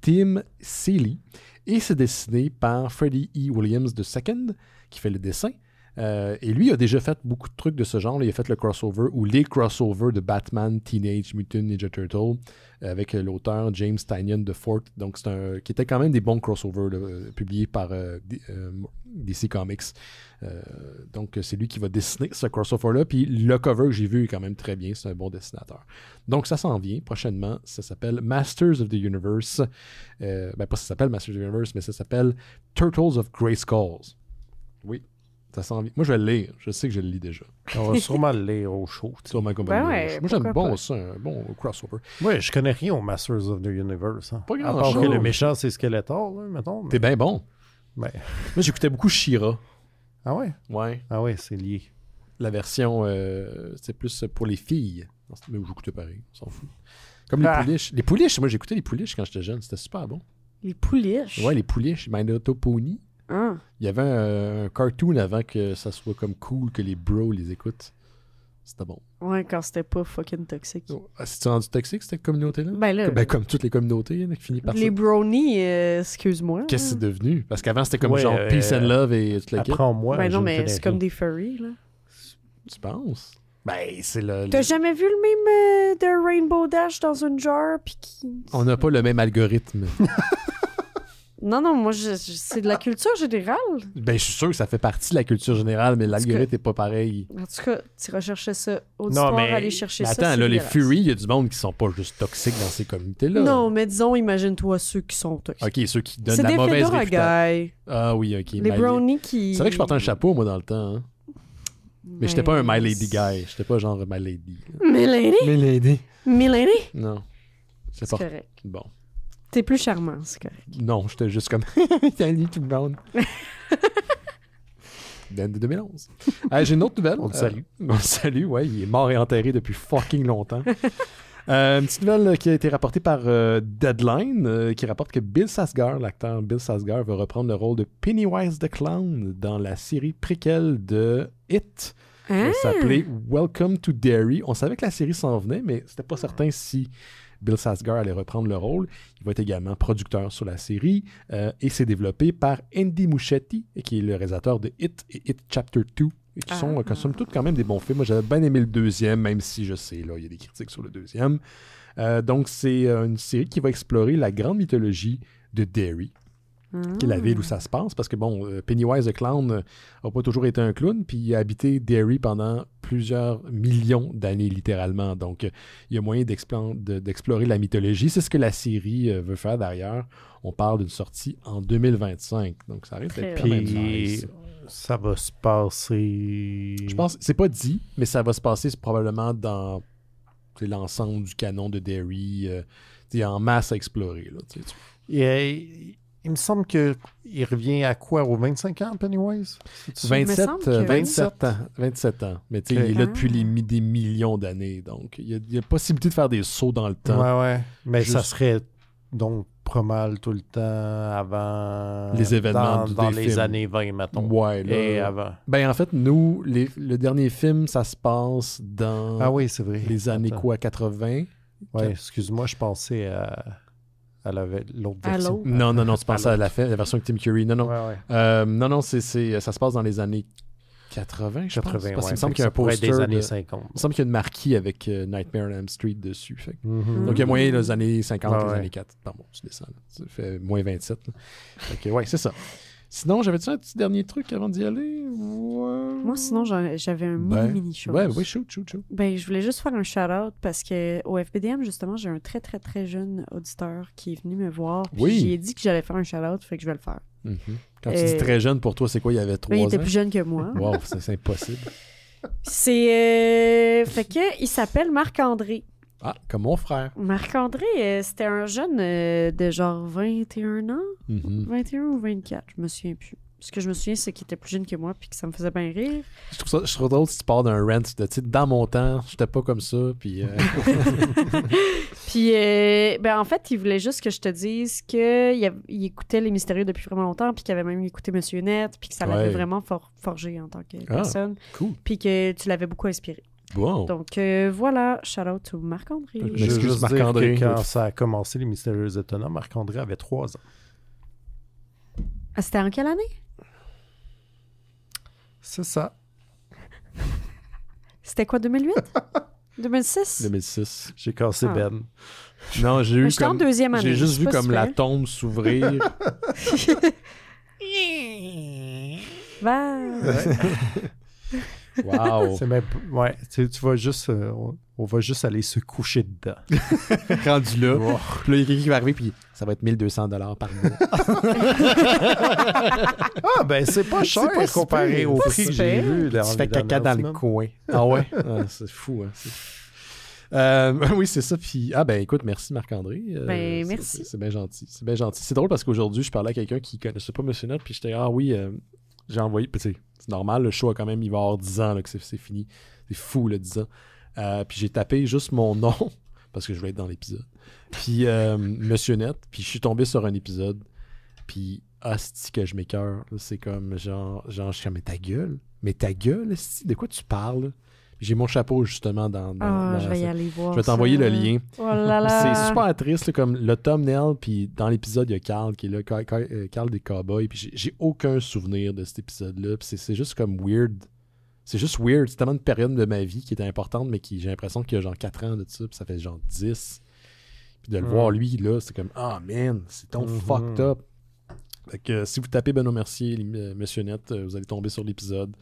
Tim Seeley. Et c'est dessiné par Freddie E. Williams II, qui fait le dessin. Euh, et lui a déjà fait beaucoup de trucs de ce genre. Il a fait le crossover ou les crossovers de Batman, Teenage Mutant Ninja Turtle euh, avec euh, l'auteur James Tynion de Fort. Donc, c'est un, qui était quand même des bons crossovers publiés par DC Comics. donc, c'est lui qui va dessiner ce crossover-là. Puis le cover que j'ai vu est quand même très bien. C'est un bon dessinateur. Donc, ça s'en vient prochainement. Ça s'appelle Masters of the Universe. ben, pas ça s'appelle Masters of the Universe, mais ça s'appelle Turtles of Grey Skulls. Oui, moi, je vais le lire. Je sais que je le lis déjà. On va sûrement le lire au show. Sûrement ben Moi, j'aime bon ça, un bon crossover. Moi, je connais rien aux Masters of the Universe. Hein. Pas grand à part que le méchant, c'est Skeletor, là, mettons. T'es bien bon. mais ben. Moi, j'écoutais beaucoup Shira. Ah ouais? Ouais. Ah ouais, c'est lié. La version, euh, c'est plus pour les filles. Mais j'écoutais pareil, on s'en fout. Comme les ah. pouliches. Les pouliches, moi, j'écoutais les pouliches quand j'étais jeune. C'était super bon. Les pouliches? Ouais, les pouliches. My Pony. Ah. Il y avait un, cartoon avant que ça soit comme cool que les bros les écoutent. C'était bon. Ouais, quand c'était pas fucking toxique. Oh, ah, c'était rendu toxique, cette communauté-là? Ben là. Ben, comme toutes les communautés, a hein, qui finit par Les brownies euh, excuse-moi. Qu'est-ce que c'est devenu? Parce qu'avant, c'était comme genre euh, peace and love et tout moi ben non, mais c'est comme des furries, là. Tu penses? Ben, c'est là. T'as jamais vu le même euh, de Rainbow Dash dans une jar, puis qui... On n'a pas le même algorithme. Non, non, moi, c'est de la culture générale. Ben, je suis sûr que ça fait partie de la culture générale, mais l'algorithme n'est pas pareil. En tout cas, tu recherchais ça. Auditoire, non, mais... chercher attends, Attends, là, les furies, il y a du monde qui sont pas juste toxiques dans ces communautés-là. Non, mais disons, imagine-toi ceux qui sont toxiques. OK, ceux qui donnent la des mauvaise réputation. Ah oui, OK. Les brownies qui... C'est vrai que je portais un chapeau, moi, dans le temps. Hein. Mais, j'étais pas un My Lady guy. J'étais pas genre My Lady. My Lady? My Lady. My Lady? Non. C'est correct. Bon. T'es plus charmant, c'est correct. Non, j'étais juste comme Salut tout le monde. de 2011. J'ai une autre nouvelle. On le salue. Euh, on le salue, ouais. Il est mort et enterré depuis fucking longtemps. Euh, une petite nouvelle qui a été rapportée par euh, Deadline, qui rapporte que Bill Sasgar, l'acteur Bill Sasgar, va reprendre le rôle de Pennywise the Clown dans la série préquelle de It. Ça ah! s'appelait Welcome to Derry. On savait que la série s'en venait, mais c'était pas certain si Bill Sasgar allait reprendre le rôle. Il va être également producteur sur la série euh, et c'est développé par Andy Muschietti, qui est le réalisateur de It et It Chapter 2. Euh, qui sont, ah, toutes quand même des bons films. Moi, j'avais bien aimé le deuxième, même si je sais, là, il y a des critiques sur le deuxième. Euh, donc, c'est une série qui va explorer la grande mythologie de Derry, qui est la ville où ça se passe, parce que bon, euh, Pennywise the Clown n'a euh, pas toujours été un clown, puis il a habité Derry pendant plusieurs millions d'années, littéralement. Donc, euh, il y a moyen d'explorer la mythologie. C'est ce que la série veut faire d'ailleurs. On parle d'une sortie en 2025, donc ça arrive d'être Ça va se passer. Je pense, c'est pas dit, mais ça va se passer probablement dans l'ensemble du canon de Derry. en masse à explorer. Il me semble qu'il revient à quoi Aux 25 ans, Pennywise 27, 27 euh, ans. 27 ans. Mais tu sais, il est là ah. depuis des millions d'années. Donc, il y, a, possibilité de faire des sauts dans le temps. Ouais, ouais. Mais ça serait donc pas mal tout le temps avant. Les événements dans, les années 20, maintenant. Ouais, Et avant. Ben, en fait, nous, le dernier film, ça se passe dans. Ah oui, c'est vrai. Les années quoi 80 Ouais, excuse-moi, je pensais à elle avait l'autre version. Non, non, non, tu pensais à, la, la, version de Tim Curry. Non, non. Euh, non, non, c'est, ça se passe dans les années 80, je 80, pense. Parce il me semble qu'il y a un poster. Des années 50. Il me semble qu'il y a une marquis avec euh, Nightmare on Elm Street dessus. Mm-hmm. Donc, il y a moyen les années 50, les années 4. Pardon, tu descends. Ça fait moins 27. ok ouais, c'est ça. Sinon, j'avais-tu un petit dernier truc avant d'y aller? Moi, sinon, j'avais un ben, mini mini show oui, chou, chou, chou. Ben, je voulais juste faire un shout-out parce que au FBDM, justement, j'ai un très, très, très jeune auditeur qui est venu me voir. J'ai dit que j'allais faire un shout-out, fait que je vais le faire. Mm-hmm. Quand tu dis euh, très jeune, pour toi, c'est quoi? Il y avait ben, trois ans? Il était plus jeune que moi. wow, c'est impossible. c'est... Euh, fait que, il s'appelle Marc-André. Ah, comme mon frère. Marc-André, euh, c'était un jeune euh, de genre 21 ans, 21 mhm. ou 24, je me souviens plus. Ce que je me souviens, c'est qu'il était plus jeune que moi puis que ça me faisait bien rire. Je trouve ça je drôle si tu parles d'un rent de, tu dans mon temps, j'étais pas comme ça. Puis, euh, puis ben, en fait, il voulait juste que je te dise qu'il il écoutait Les Mystérieux depuis vraiment longtemps puis qu'il avait même écouté Monsieur Net puis que ça l'avait vraiment forgé en tant que ah, personne. Cool. Puis que tu l'avais beaucoup inspiré. Bon. Donc euh, voilà, shout out to Marc-André. Je Marc-André. Quand ça a commencé, les Mystérieux Étonnants, Marc-André avait 3 ans. Ah, c'était en quelle année? C'est ça. c'était quoi, 2008? 2006? 2006. J'ai cassé ah. Ben. Non, j'ai eu comme... deuxième année. J'ai juste vu comme la tombe s'ouvrir. Wow. ouais, tu, vas juste, euh, on, va juste aller se coucher dedans. Rendu là. là, il y a quelqu'un qui va arriver, puis ça va être 1200 dollars par mois. ah, ben, c'est pas cher comparé au prix que j'ai vu. tu fais caca dans le coin. Ah ouais? Ah, c'est fou, hein, euh, oui, c'est ça. Puis, ah ben écoute, merci Marc-André. Euh, ben, merci. C'est bien gentil. C'est bien gentil. C'est drôle parce qu'aujourd'hui, je parlais à quelqu'un qui connaissait pas M. Nott, puis j'étais, ah oui, j'ai envoyé, tu c'est normal, le show a quand même, il va avoir 10 ans que c'est fini. C'est fou, le 10 ans. Euh, puis j'ai tapé juste mon nom, parce que je voulais être dans l'épisode. Puis euh, Monsieur Net, puis je suis tombé sur un épisode. Puis hostie que je m'écœure. C'est comme genre, genre, je suis comme, mais ta gueule, mais ta gueule, de quoi tu parles? J'ai mon chapeau justement dans. Ah, je vais aller voir. Je vais t'envoyer le lien. Oh c'est super triste, comme le thumbnail, puis dans l'épisode, il y a Carl qui est là, euh, Carl, des Cowboys, puis j'ai aucun souvenir de cet épisode-là. puis c'est juste comme weird. C'est juste weird. C'est tellement une période de ma vie qui était importante, mais qui j'ai l'impression qu'il y a genre 4 ans de ça, puis ça fait genre 10. Puis de le voir mm. lui, là, c'est comme Ah man, c'est ton mm-hmm. fucked up. Fait que euh, si vous tapez Benoît Mercier, euh, Monsieur Net, vous allez tomber sur l'épisode.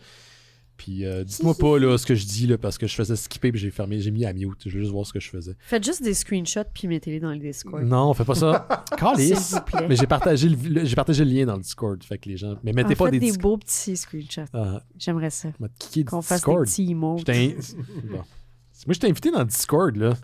Puis euh, dites-moi pas là, ce que je dis là, parce que je faisais skipper puis j'ai fermé, j'ai mis à mute. Je veux juste voir ce que je faisais. Faites juste des screenshots puis mettez-les dans le Discord. Non, on fait pas ça. Mais j'ai partagé, le, j'ai partagé le lien dans le Discord. Fait que les gens. Mais mettez pas fait, des, des beaux petits screenshots. Ah. J'aimerais ça. Qu'on fasse des petits mots. Moi, je t'ai invité dans le Discord là.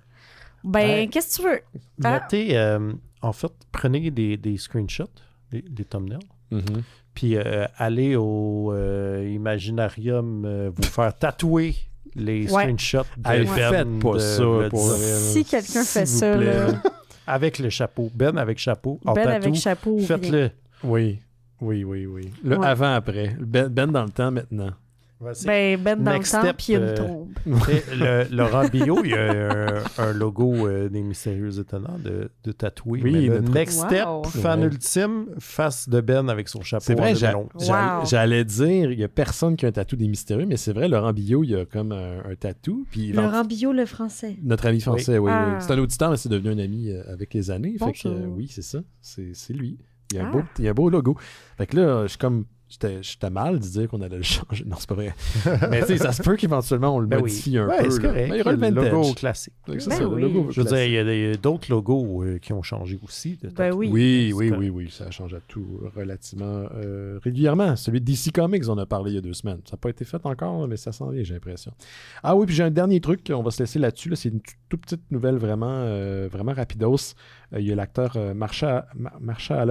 Ben, qu'est-ce que tu veux? Mettez, ah. euh, en fait, prenez des, des screenshots, des, thumbnails. Mm-hmm. Puis euh, aller au euh, Imaginarium euh, vous faire tatouer les screenshots. de Ben, pas ça Si quelqu'un fait ça, avec le chapeau. Ben avec chapeau. Ben avec chapeau. Faites-le. Oui, oui, oui, oui. Le avant-après. Ben, ben dans le temps maintenant. Ben, ben dans le temps, puis il euh, tombe. le, Laurent Billot, il y a un, logo euh, des Mystérieux Étonnants de, de tatoué. Oui, le Next Step, fan ultime, face de Ben avec son chapeau. C'est vrai, j'allais dire, il n'y a personne qui a un tatou des Mystérieux, mais c'est vrai, Laurent Billot, il y a comme un, tatou. Laurent Billot, le français. Notre ami français, oui. oui, ah. C'est un auditeur, mais c'est devenu un ami euh, avec les années. Fait que, oui, c'est ça. C'est lui. Il y a, un ah. beau, il y a un beau logo. Fait que là, je suis comme J'étais mal de dire qu'on allait le changer. Non, c'est pas vrai. mais tu sais, ça se peut qu'éventuellement on le ben modifie un peu. correct. il y le logo classique. Ben c'est le logo Je veux dire, il y a d'autres logos euh, qui ont changé aussi. Ben oui, oui, oui, oui, Ça change à tout euh, relativement euh, régulièrement. Celui de DC Comics, on a parlé il y a deux semaines. Ça n'a pas été fait encore, mais ça s'en vient, j'ai l'impression. Ah oui, puis j'ai un dernier truc. On va se laisser là-dessus. Là. C'est une toute petite nouvelle vraiment, vraiment rapidos. Euh, il y a l'acteur euh, Marsha,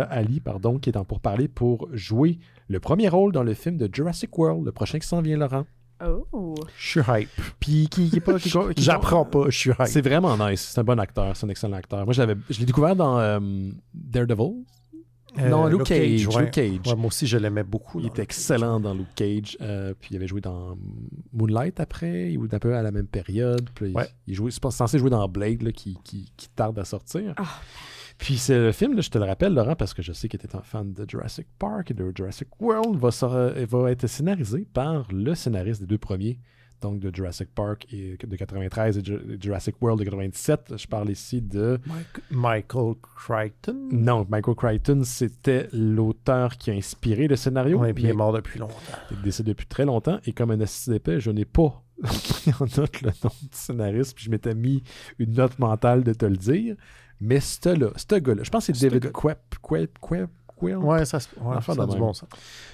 Ali pardon, qui est en pourparler pour jouer le premier rôle dans le film de Jurassic World, le prochain qui s'en vient, Laurent. Oh. Je suis hype. Puis qui, est pas. J'apprends pas, je suis hype. C'est vraiment nice. C'est un bon acteur, c'est un excellent acteur. Moi, je l'ai découvert dans euh, Daredevil. Euh, non, Luke, Cage. Luke Cage. moi aussi, je l'aimais beaucoup. Il était excellent dans Luke Cage. Euh, puis il avait joué dans Moonlight après, ou un peu à la même période. Puis il, jouait, c'est censé jouer dans Blade, qui, qui, tarde à sortir. Ah. Puis c'est le film, je te le rappelle, Laurent, parce que je sais qu'il était un fan de Jurassic Park et de Jurassic World, va, va être scénarisé par le scénariste des deux premiers, donc de Jurassic Park et, de 93 et Jurassic World de 97. Je parle ici de... Michael Crichton? Non, Michael Crichton, c'était l'auteur qui a inspiré le scénario. Oui, et puis il est mort depuis longtemps. Il est décédé depuis très longtemps et comme un assisté d'épais, je n'ai pas pris en note le nom du scénariste puis je m'étais mis une note mentale de te le dire. Mais ce là gars-là, je pense que c'est David Quep, Quep, Quep, Quill. Ouais, ça, ouais, ça du bon sens.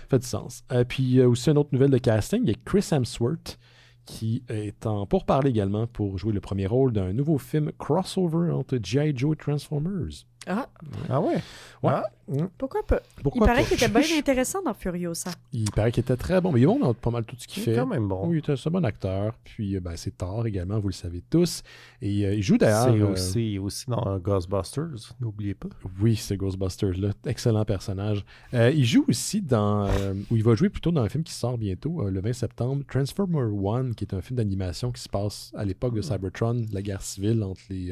Fait du sens. Euh, puis euh, aussi une autre nouvelle de casting, il y a Chris Hemsworth qui est en pourparlers également pour jouer le premier rôle d'un nouveau film crossover entre G.I. Joe et Transformers. Ah. ah ouais? ouais. Mm. Pourquoi pas? il paraît qu'il était bien intéressant dans Furiosa. Il paraît qu'il était très bon. Mais il est bon pas mal tout ce qu'il fait. Il est quand même bon. Oui, il est un bon acteur. Puis euh, ben, c'est Thor également, vous le savez tous. Et euh, il joue d'ailleurs. C'est euh, aussi, dans Ghostbusters, n'oubliez pas. Oui, c'est Ghostbusters-là. Excellent personnage. il joue aussi dans. ou il va jouer plutôt dans un film qui sort bientôt, le 20 septembre, Transformer One, qui est un film d'animation qui se passe à l'époque de mm. Cybertron, la guerre civile entre les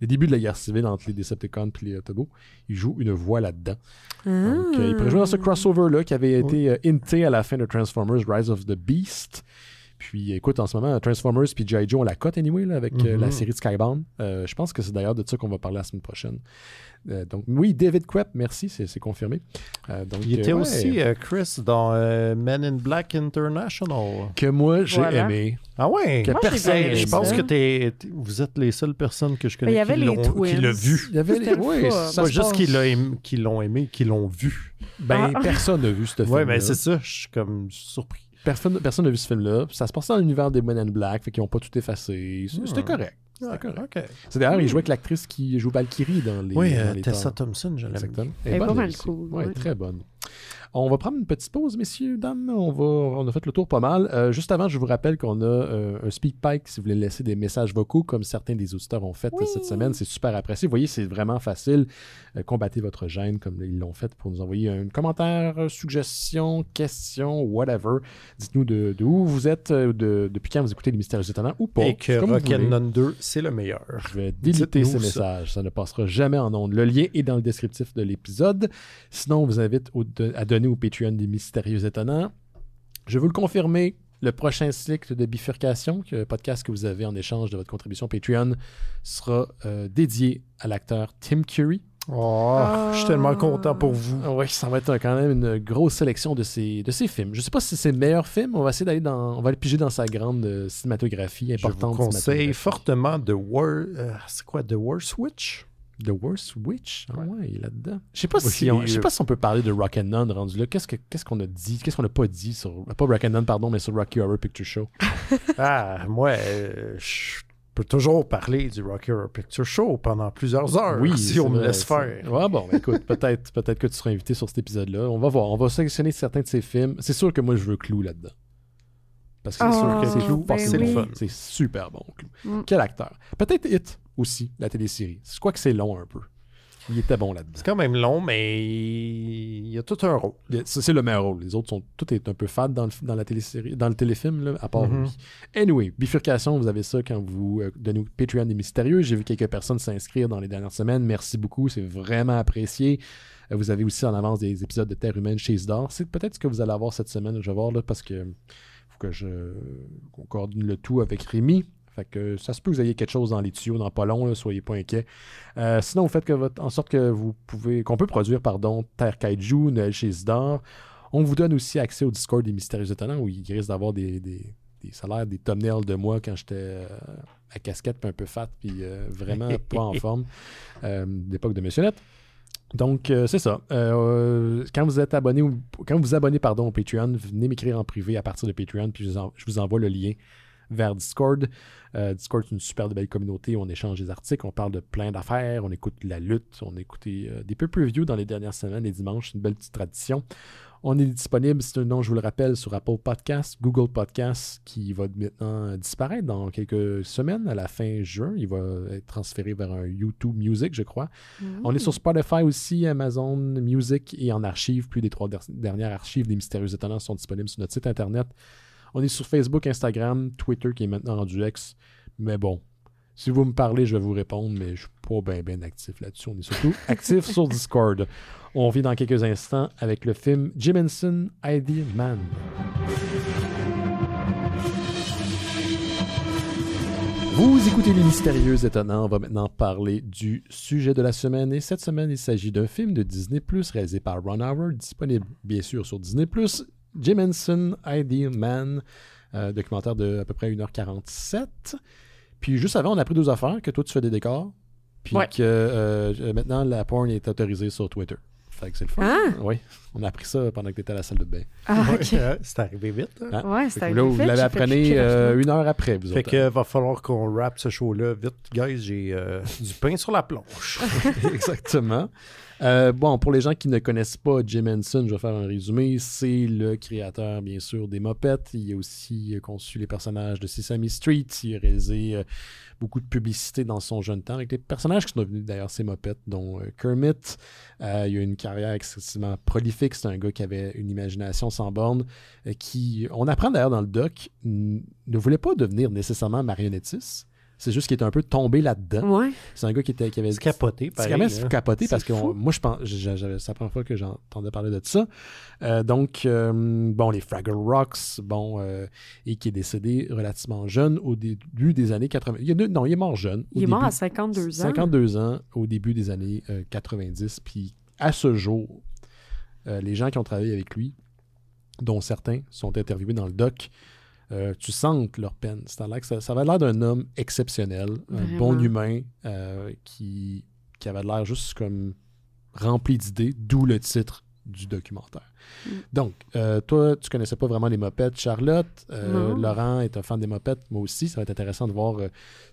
les débuts de la guerre civile entre les Decepticons et les Autobots. Il joue une voix là-dedans. Donc, euh, il pourrait jouer dans ce ah. crossover-là qui avait été euh, hinté à la fin de Transformers Rise of the Beast. Puis écoute, en ce moment, Transformers puis G.I. Joe, on la cote anyway là, avec euh, la mhm. série de Skybound. Euh, je pense que c'est d'ailleurs de ça qu'on va parler la semaine prochaine. Euh, donc oui, David Krepp, merci, c'est confirmé. donc, Il était aussi, Chris, dans Men in Black International. Que moi, j'ai aimé. Ah ouais? Que personne, je pense que vous êtes les seules personnes que je connais qui l'ont vu. Il y avait les oui, juste qu'ils l'ont aimé, qu'ils l'ont aimé, l'ont vu. Ben, ah. personne n'a vu cette ben, film. Oui, mais c'est ça, je suis comme surpris. Personne personne n'a vu ce film-là. Ça se passait dans l'univers des Men in Black, fait qu'ils n'ont pas tout effacé. Hmm. C'était correct. Ah, C'est d'ailleurs, il hmm. jouait avec l'actrice qui joue Valkyrie dans les. Oui, euh, dans les Tessa temps. Thompson, je l'aime. Elle est pas mal cool. Ouais, Très bonne. On va prendre une petite pause, messieurs, dames. On, va, on a fait le tour pas mal. Euh, juste avant, je vous rappelle qu'on a euh, un un speakpipe si vous voulez laisser des messages vocaux, comme certains des auditeurs ont fait cette semaine. C'est super apprécié. Vous voyez, c'est vraiment facile. Euh, combattez votre gêne comme ils l'ont fait pour nous envoyer un commentaire, suggestion, question, whatever. Dites-nous de, vous êtes, depuis quand vous écoutez les mystères étonnants ou pas. Et que 2, c'est le meilleur. Je vais déliter ces messages. Ça. ne passera jamais en ondes. Le lien est dans le descriptif de l'épisode. Sinon, on vous invite au, de, à donner au Patreon des Mystérieux Étonnants. Je vous le confirmer, le prochain cycle de bifurcation, le podcast que vous avez en échange de votre contribution Patreon, sera euh, dédié à l'acteur Tim Curry. Oh, je suis tellement ah. content pour vous. Oui, ça va être quand même une grosse sélection de ses, de films. Je ne sais pas si c'est le meilleur film. On va essayer d'aller dans. On va piger dans sa grande euh, cinématographie importante. Je vous conseille fortement The War. Euh, c'est quoi The War Switch The Worst Witch? Ah ouais, il est là-dedans. Je sais pas, si on, je sais pas si on peut parler de Rock and None rendu là. Qu'est-ce, qu'est-ce qu'on a dit? Qu'est-ce qu'on n'a pas dit sur. Pas Rock and pardon, mais sur Rocky Horror Picture Show. ah, moi, euh, je peux toujours parler du Rocky Horror Picture Show pendant plusieurs heures oui, si on me laisse faire. Ouais, bon, ben, écoute, peut-être, peut-être que tu seras invité sur cet épisode-là. On va voir. On va sélectionner certains de ces films. C'est sûr que moi, je veux Clou là-dedans. Parce que c'est oh, sûr que c'est Clou, ben c'est super bon, Clou. Mm. Quel acteur. Peut-être Hit aussi, la télésérie. c'est quoi que c'est long un peu. Il était bon là-dedans. C'est quand même long, mais il y a tout un rôle. C'est le meilleur rôle. Les autres sont. Tout est un peu fade dans, le, dans la dans le téléfilm, là, à part mhm. lui. Anyway, bifurcation, vous avez ça quand vous euh, donnez Patreon des mystérieux. J'ai vu quelques personnes s'inscrire dans les dernières semaines. Merci beaucoup, c'est vraiment apprécié. Euh, vous avez aussi en avance des épisodes de Terre humaine chez Isdor. C'est peut-être ce que vous allez avoir cette semaine, je vais voir, là, parce que faut que je concorde coordonne le tout avec Rémi. Fait que ça se peut que vous ayez quelque chose dans les tuyaux dans pas long, soyez pas inquiets. Euh, sinon, vous faites que en sorte que vous pouvez, qu'on peut produire, pardon, Terre Kaiju, Noël chez Isidore. On vous donne aussi accès au Discord des Mystérieux Étonnants où il risque d'avoir des, salaires, des thumbnails de moi quand j'étais euh, à casquette, un peu fat, puis euh, vraiment pas en forme, d'époque de Missionnette. Donc, c'est ça. quand vous êtes abonné, quand vous abonnez pardon, au Patreon, venez m'écrire en privé à partir de Patreon, puis je vous envoie le lien vers Discord. Euh, Discord, c'est une super belle communauté. On échange des articles, on parle de plein d'affaires, on écoute la lutte, on écoute euh, des peu dans les dernières semaines les dimanches. C'est une belle petite tradition. On est disponible, nom je vous le rappelle, sur Apple Podcast, Google Podcast, qui va maintenant euh, disparaître dans quelques semaines, à la fin juin. Il va être transféré vers un YouTube Music, je crois. On est sur mmh. Spotify aussi, Amazon Music et en archive. Plus des trois dernières archives des Mystérieux Étonnants sont disponibles sur notre site Internet. On est sur Facebook, Instagram, Twitter qui est maintenant rendu ex. Mais bon, si vous me parlez, je vais vous répondre, mais je suis pas bien ben actif là-dessus. On est surtout actif sur Discord. On vit dans quelques instants avec le film Jim Henson, Man. Vous écoutez Les Mystérieux Étonnants. On va maintenant parler du sujet de la semaine. Et cette semaine, il s'agit d'un film de Disney, réalisé par Ron Howard, disponible bien sûr sur Disney, Jim Henson, Ideal Man, euh, documentaire de à peu près 1h47. Puis juste avant, on a pris deux affaires, que toi tu fais des décors, puis que euh, euh, maintenant la porn est autorisée sur Twitter. Fait que c'est le fun. Ah! Oui, on a appris ça pendant que tu étais à la salle de bain. Ah, c'est arrivé vite. Hein? Ah. Ouais, c'est arrivé là, Vous l'avez appris une heure après, vous Fait que hein. va falloir qu'on rappe ce show-là vite. Guys, j'ai du pain sur la planche. Exactement. Euh, bon, pour les gens qui ne connaissent pas Jim Henson, je vais faire un résumé. C'est le créateur, bien sûr, des Mopettes. Il a aussi euh, conçu les personnages de Sesame Street. Il a réalisé euh, beaucoup de publicité dans son jeune temps avec des personnages qui sont devenus d'ailleurs ces Mopettes, dont Kermit. il a une carrière excessivement prolifique. C'est un gars qui avait une imagination sans borne, qui, on apprend d'ailleurs dans le doc, ne voulait pas devenir nécessairement marionnettiste c'est juste qu'il était un peu tombé là-dedans. C'est un gars qui, était, qui avait. Capoté, C'est quand même capoté parce que moi, je pense. C'est la première fois que j'entendais parler de ça. Euh, donc, euh, bon, les Fraggle Rocks, bon, euh, et qui est décédé relativement jeune au début des années 80. non, il est mort jeune. Il est mort à 52 ans. 52 ans au début des années 90. Puis à ce jour, les gens qui ont travaillé avec lui, dont certains sont interviewés dans le doc, euh, tu sens leur peine. Que ça, ça, avait l'air d'un homme exceptionnel, un bon humain euh, qui, qui avait l'air juste comme rempli d'idées, d'où le titre du documentaire. Mm. Donc, euh, toi, tu connaissais pas vraiment les mopettes. Charlotte, Laurent est un fan des mopettes, moi aussi. Ça va être intéressant de voir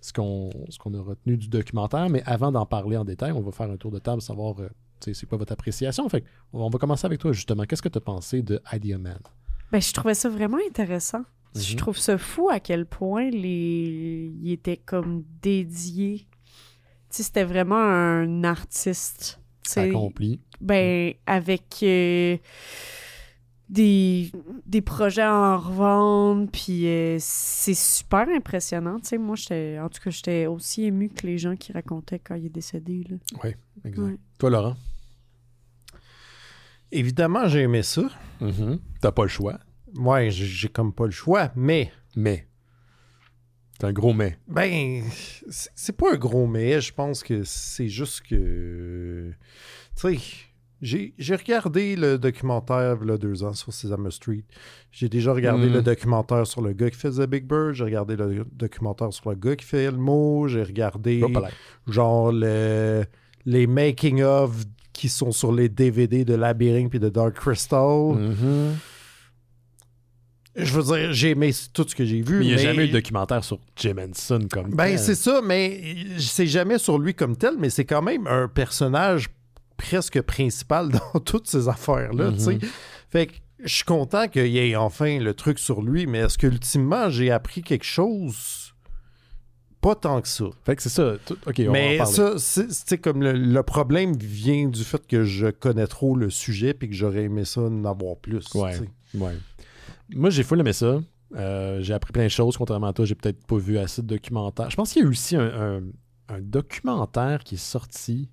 ce qu'on a retenu du documentaire. Mais avant d'en parler en détail, on va faire un tour de table, savoir c'est quoi votre appréciation. Fait on va commencer avec toi, justement. Qu'est-ce que tu as pensé de Idea Man? Ben, je trouvais ça vraiment intéressant. Je mhm. trouve ça fou à quel point il était comme dédié. C'était vraiment un artiste. Accompli. Ben, mhm. avec euh, des, projets en revendre, puis euh, c'est super impressionnant. moi, j'étais, en tout cas, j'étais aussi ému que les gens qui racontaient quand il est décédé. Oui, exact. Toi, Laurent? Évidemment, j'ai aimé ça. Mhm. T'as pas le choix ouais, j'ai comme pas le choix, mais. Mais. C'est un gros mais. Ben, c'est pas un gros mais. Je pense que c'est juste que. Tu sais, j'ai regardé le documentaire il y a deux ans sur Sesame Street. J'ai déjà regardé le hmm. documentaire sur le gars qui faisait Big Bird. J'ai regardé le documentaire sur le gars qui fait Elmo. J'ai regardé genre les making-of qui sont sur les DVD de Labyrinthe et de Dark Crystal. Mm-hmm. Je veux dire, j'ai aimé tout ce que j'ai vu. Mais il n'y a jamais eu de documentaire sur Jim Henson comme ben, tel. Ben, c'est ça, mais c'est jamais sur lui comme tel, mais c'est quand même un personnage presque principal dans toutes ces affaires-là, tu mhm. sais. Fait que je suis content qu'il y ait enfin le truc sur lui, mais est-ce que ultimement j'ai appris quelque chose? Pas tant que ça. Fait que c'est ça. OK, on Mais ça, c'est comme le, problème vient du fait que je connais trop le sujet puis que j'aurais aimé ça en avoir plus. Ouais. Ouais. Moi, j'ai full aimé ça. Euh, j'ai appris plein de choses, contrairement à toi, j'ai peut-être pas vu assez de documentaires. Je pense qu'il y a eu aussi un, documentaire qui est sorti.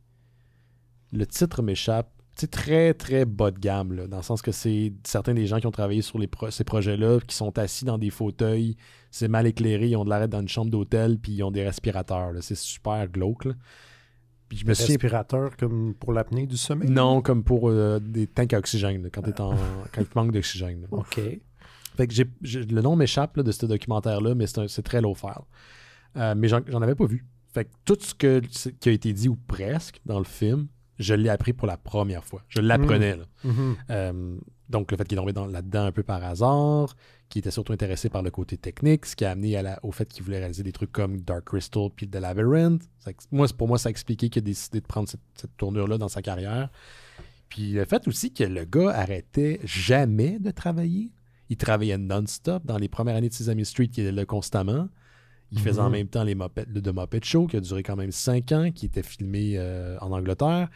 Le titre m'échappe. C'est très, très bas de gamme, dans le sens que c'est certains des gens qui ont travaillé sur les ces projets-là, qui sont assis dans des fauteuils, c'est mal éclairé, ils ont de l'arrêt dans une chambre d'hôtel, puis ils ont des respirateurs. C'est super glauque. Puis je suis... comme pour l'apnée du sommeil? Non, comme pour euh, des tanks à oxygène, ah. quand, tu en... d'oxygène. OK. Fait que le nom m'échappe de ce documentaire-là, mais c'est très low file. Euh, mais j'en avais pas vu. Fait tout ce que, qui a été dit, ou presque, dans le film, je l'ai appris pour la première fois. Je l'apprenais. Mm-hmm. Mm-hmm. Euh, donc, le fait qu'il est tombé là-dedans un peu par hasard, qu'il était surtout intéressé par le côté technique, ce qui a amené au fait qu'il voulait réaliser des trucs comme Dark Crystal puis The Labyrinth. pour moi, ça expliquait qu'il a décidé de prendre cette, cette tournure-là dans sa carrière. Puis le fait aussi que le gars arrêtait jamais de travailler. Il travaillait non-stop. Dans les premières années de Sesame Street, qui était là constamment. Il faisait en mhm. même temps les Muppet, le The Muppet Show, qui a duré quand même cinq ans, qui était filmé euh, en Angleterre.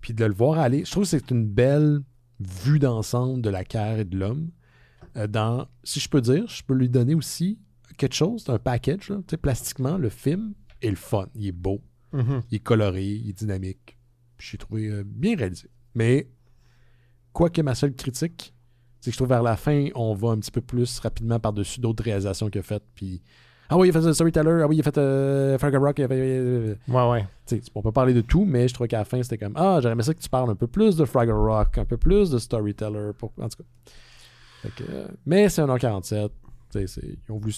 Puis de le voir aller, je trouve que c'est une belle vue d'ensemble de la carrière et de l'homme. Euh, dans, si je peux dire, je peux lui donner aussi quelque chose, un package. plastiquement, le film est le fun. Il est beau, mhm. il est coloré, il est dynamique. l'ai trouvé euh, bien réalisé. Mais, quoique ma seule critique, c'est que je trouve vers la fin, on va un petit peu plus rapidement par-dessus d'autres réalisations qu'il a faites. Puis. Ah oui, il a fait Storyteller, ah oui, il a fait euh, Rock. Il euh, euh, ouais, ouais. on peut parler de tout, mais je trouve qu'à la fin, c'était comme Ah, j'aurais aimé ça que tu parles un peu plus de Fraggle Rock, un peu plus de Storyteller. En tout cas. Euh, mais c'est un an 47 ils ont voulu,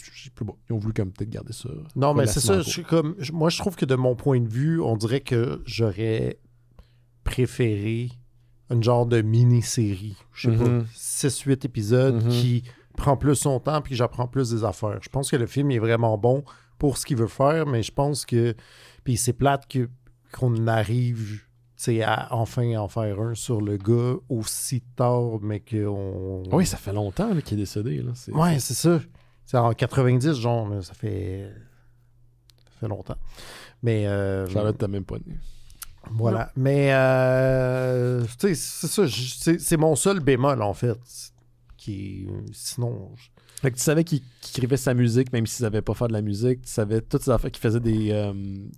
ils ont voulu comme peut-être garder ça. Non, mais c'est ça. Je, comme, moi, je trouve que de mon point de vue, on dirait que j'aurais préféré une genre de mini-série, je sais pas, 6-8 mhm. épisodes mhm. qui prend plus son temps puis j'apprends plus des affaires. Je pense que le film est vraiment bon pour ce qu'il veut faire, mais je pense que. Puis c'est plate que, qu'on arrive à enfin en faire un sur le gars aussi tard, mais qu'on. Oui, ça fait longtemps qu'il est décédé. Là. C'est... Ouais, c'est ça. C'est en 90, genre, ça fait. Ça fait longtemps. Mais. Euh... Charlotte, t'as même pas voilà. Mais, euh, c'est ça. C'est mon seul bémol, en fait. Qui, sinon, fait que tu savais qu'il écrivait sa musique, même s'il savait pas faire de la musique. Tu savais toutes ces affaires qu'il faisait des, euh,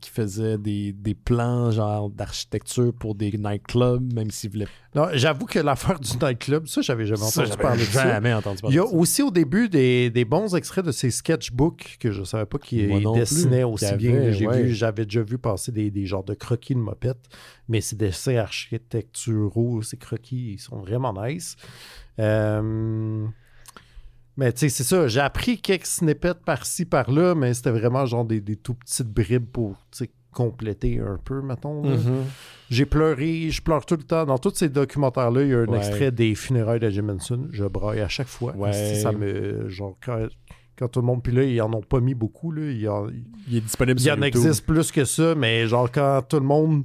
faisait des, plans genre d'architecture pour des nightclubs, même s'il voulait. Non, j'avoue que l'affaire du nightclub, ça, j'avais jamais entendu parler de ça. Il y a aussi au début des, bons extraits de ses sketchbooks que je savais pas qu'il dessinait aussi bien. j'avais déjà vu passer des, genres de croquis de mopettes, mais ces dessins architecturaux, ces croquis, ils sont vraiment nice. Euh. Mais tu sais, c'est ça, j'ai appris quelques snippets par-ci, par-là, mais c'était vraiment genre des, des, tout petites bribes pour compléter un peu, mettons. Mm-hmm. J'ai pleuré, je pleure tout le temps. Dans tous ces documentaires-là, il y a un extrait des funérailles de Jim Je braille à chaque fois. ça me. Genre, quand, tout le monde. Puis là, ils en ont pas mis beaucoup. Là, il, est disponible Il en existe plus que ça, mais genre, quand tout le monde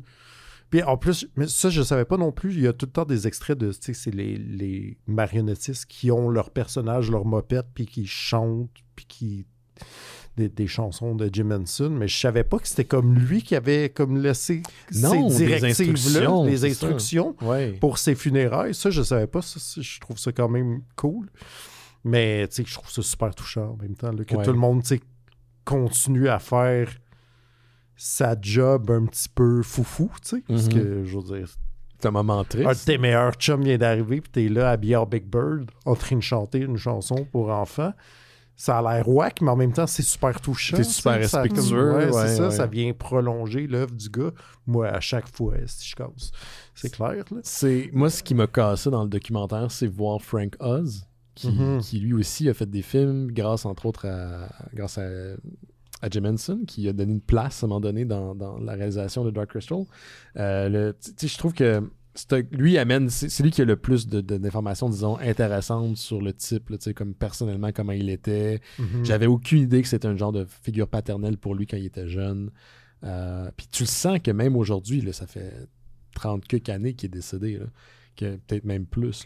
puis en plus, mais ça, je ne savais pas non plus, il y a tout le temps des extraits de, tu sais, c'est les, marionnettistes qui ont leur personnage, leur mopette, puis qui chantent, puis qui... Des, chansons de Jim Henson, mais je savais pas que c'était comme lui qui avait comme laissé ces directives-là, les instructions, pour ses funérailles. Ça, je savais pas. je trouve ça quand même cool. Mais tu sais, je trouve ça super touchant en même temps, que tout le monde continue à faire sa job un petit peu foufou, tu sais. Parce mhm. que, je veux dire, c'est un moment triste. Un ah, de tes meilleurs chums vient d'arriver, puis t'es là à en Big Bird, en train de chanter une chanson pour enfants. Ça a l'air wack, mais en même temps, c'est super touchant. c'est super respectueux. Ouais, c'est ça, ça vient prolonger l'œuvre du gars. Moi, à chaque fois, si je cause, C'est clair, là. C'est... Moi, ce qui m'a cassé dans le documentaire, c'est voir Frank Oz. Qui, mhm. qui, lui aussi a fait des films grâce entre autres à grâce à à Jim Henson, qui a donné une place à un moment donné dans, dans la réalisation de Dark Crystal. Euh, je trouve que lui amène, c'est lui qui a le plus d'informations, de, d'informations disons, intéressantes sur le type, sais, comme personnellement, comment il était. Mm-hmm. J'avais aucune idée que c'était un genre de figure paternelle pour lui quand il était jeune. Euh, puis tu le sens que même aujourd'hui, ça fait 30 quelques années qu'il est décédé, peut-être même plus,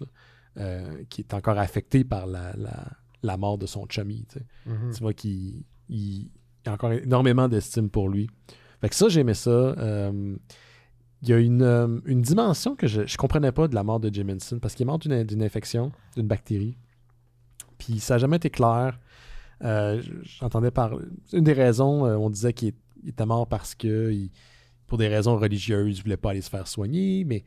euh, qui est encore affecté par la, la, mort de son chummy. Mm-hmm. Tu vois qu'il a encore énormément d'estime pour lui. Fait que ça, j'aimais ça. Euh, il y a une, euh, dimension que je ne comprenais pas de la mort de Jiminson parce qu'il est mort d'une infection, d'une bactérie. Puis ça n'a jamais été clair. Euh, j'entendais parler... Une des raisons, on disait qu'il était mort parce que, pour des raisons religieuses, il ne voulait pas aller se faire soigner. Mais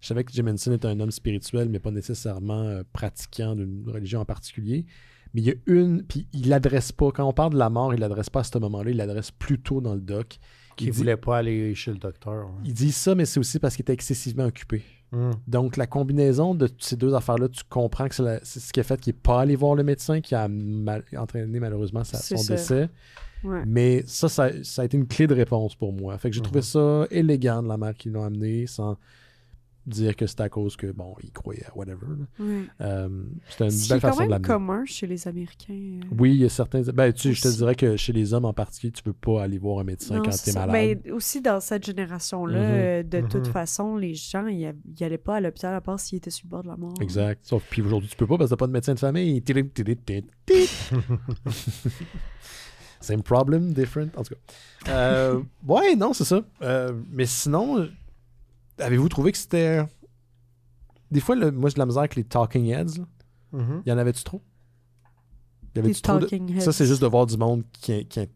je savais que Jiminson était un homme spirituel, mais pas nécessairement pratiquant d'une religion en particulier. Mais il y a une, puis il l'adresse pas. Quand on parle de la mort, il l'adresse pas à ce moment-là, il l'adresse plutôt dans le doc. Qui voulait pas aller chez le docteur. Hein. Il dit ça, mais c'est aussi parce qu'il était excessivement occupé. Hmm. Donc, la combinaison de ces deux affaires-là, tu comprends que c'est ce qui a fait qu'il n'est pas allé voir le médecin, qui a entraîné malheureusement son décès. Mais ça, ça, a été une clé de réponse pour moi. Fait que j'ai mhm. trouvé ça élégant de la manière qu'ils l'ont amené, sans, dire que c'est à cause que, bon, ils croyaient à whatever. Euh, c'est une belle façon quand même commun chez les Américains. Euh, oui, il y a certains. Ben, tu, je te dirais que chez les hommes en particulier, tu peux pas aller voir un médecin quand tu es malade. mais ben, aussi, dans cette génération-là, mm-hmm. euh, de mm-hmm. toute façon, les gens, ils n'allaient pas à l'hôpital à part s'ils étaient sur le bord de la mort. Exact. Sauf puis aujourd'hui, tu peux pas parce que t'as pas de médecin de famille. Same problem, different. En tout cas. Euh, ouais, non, c'est ça. mais sinon, Avez-vous trouvé que c'était. Des fois, le... moi, j'ai de la misère avec les talking heads. Il mm-hmm. y en avait-tu trop? Y avait -tu trop de... Ça, c'est juste de voir du monde qui, qui,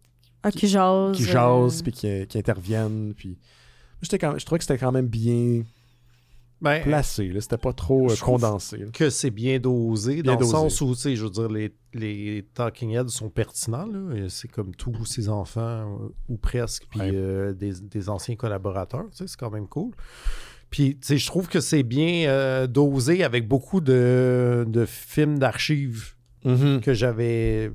jase. Qui ah, jase, euh. puis qui, interviennent. Puis... Quand... Je trouvais que c'était quand même bien ben, placé. C'était pas trop euh, condensé. Que c'est bien dosé, dans le sens où, je veux dire, les, les Talking Heads sont pertinents. C'est comme tous ses enfants, euh, ou presque, puis euh, des, anciens collaborateurs. C'est quand même cool. Puis, je trouve que c'est bien dosé avec beaucoup de, films d'archives mm-hmm. que j'avais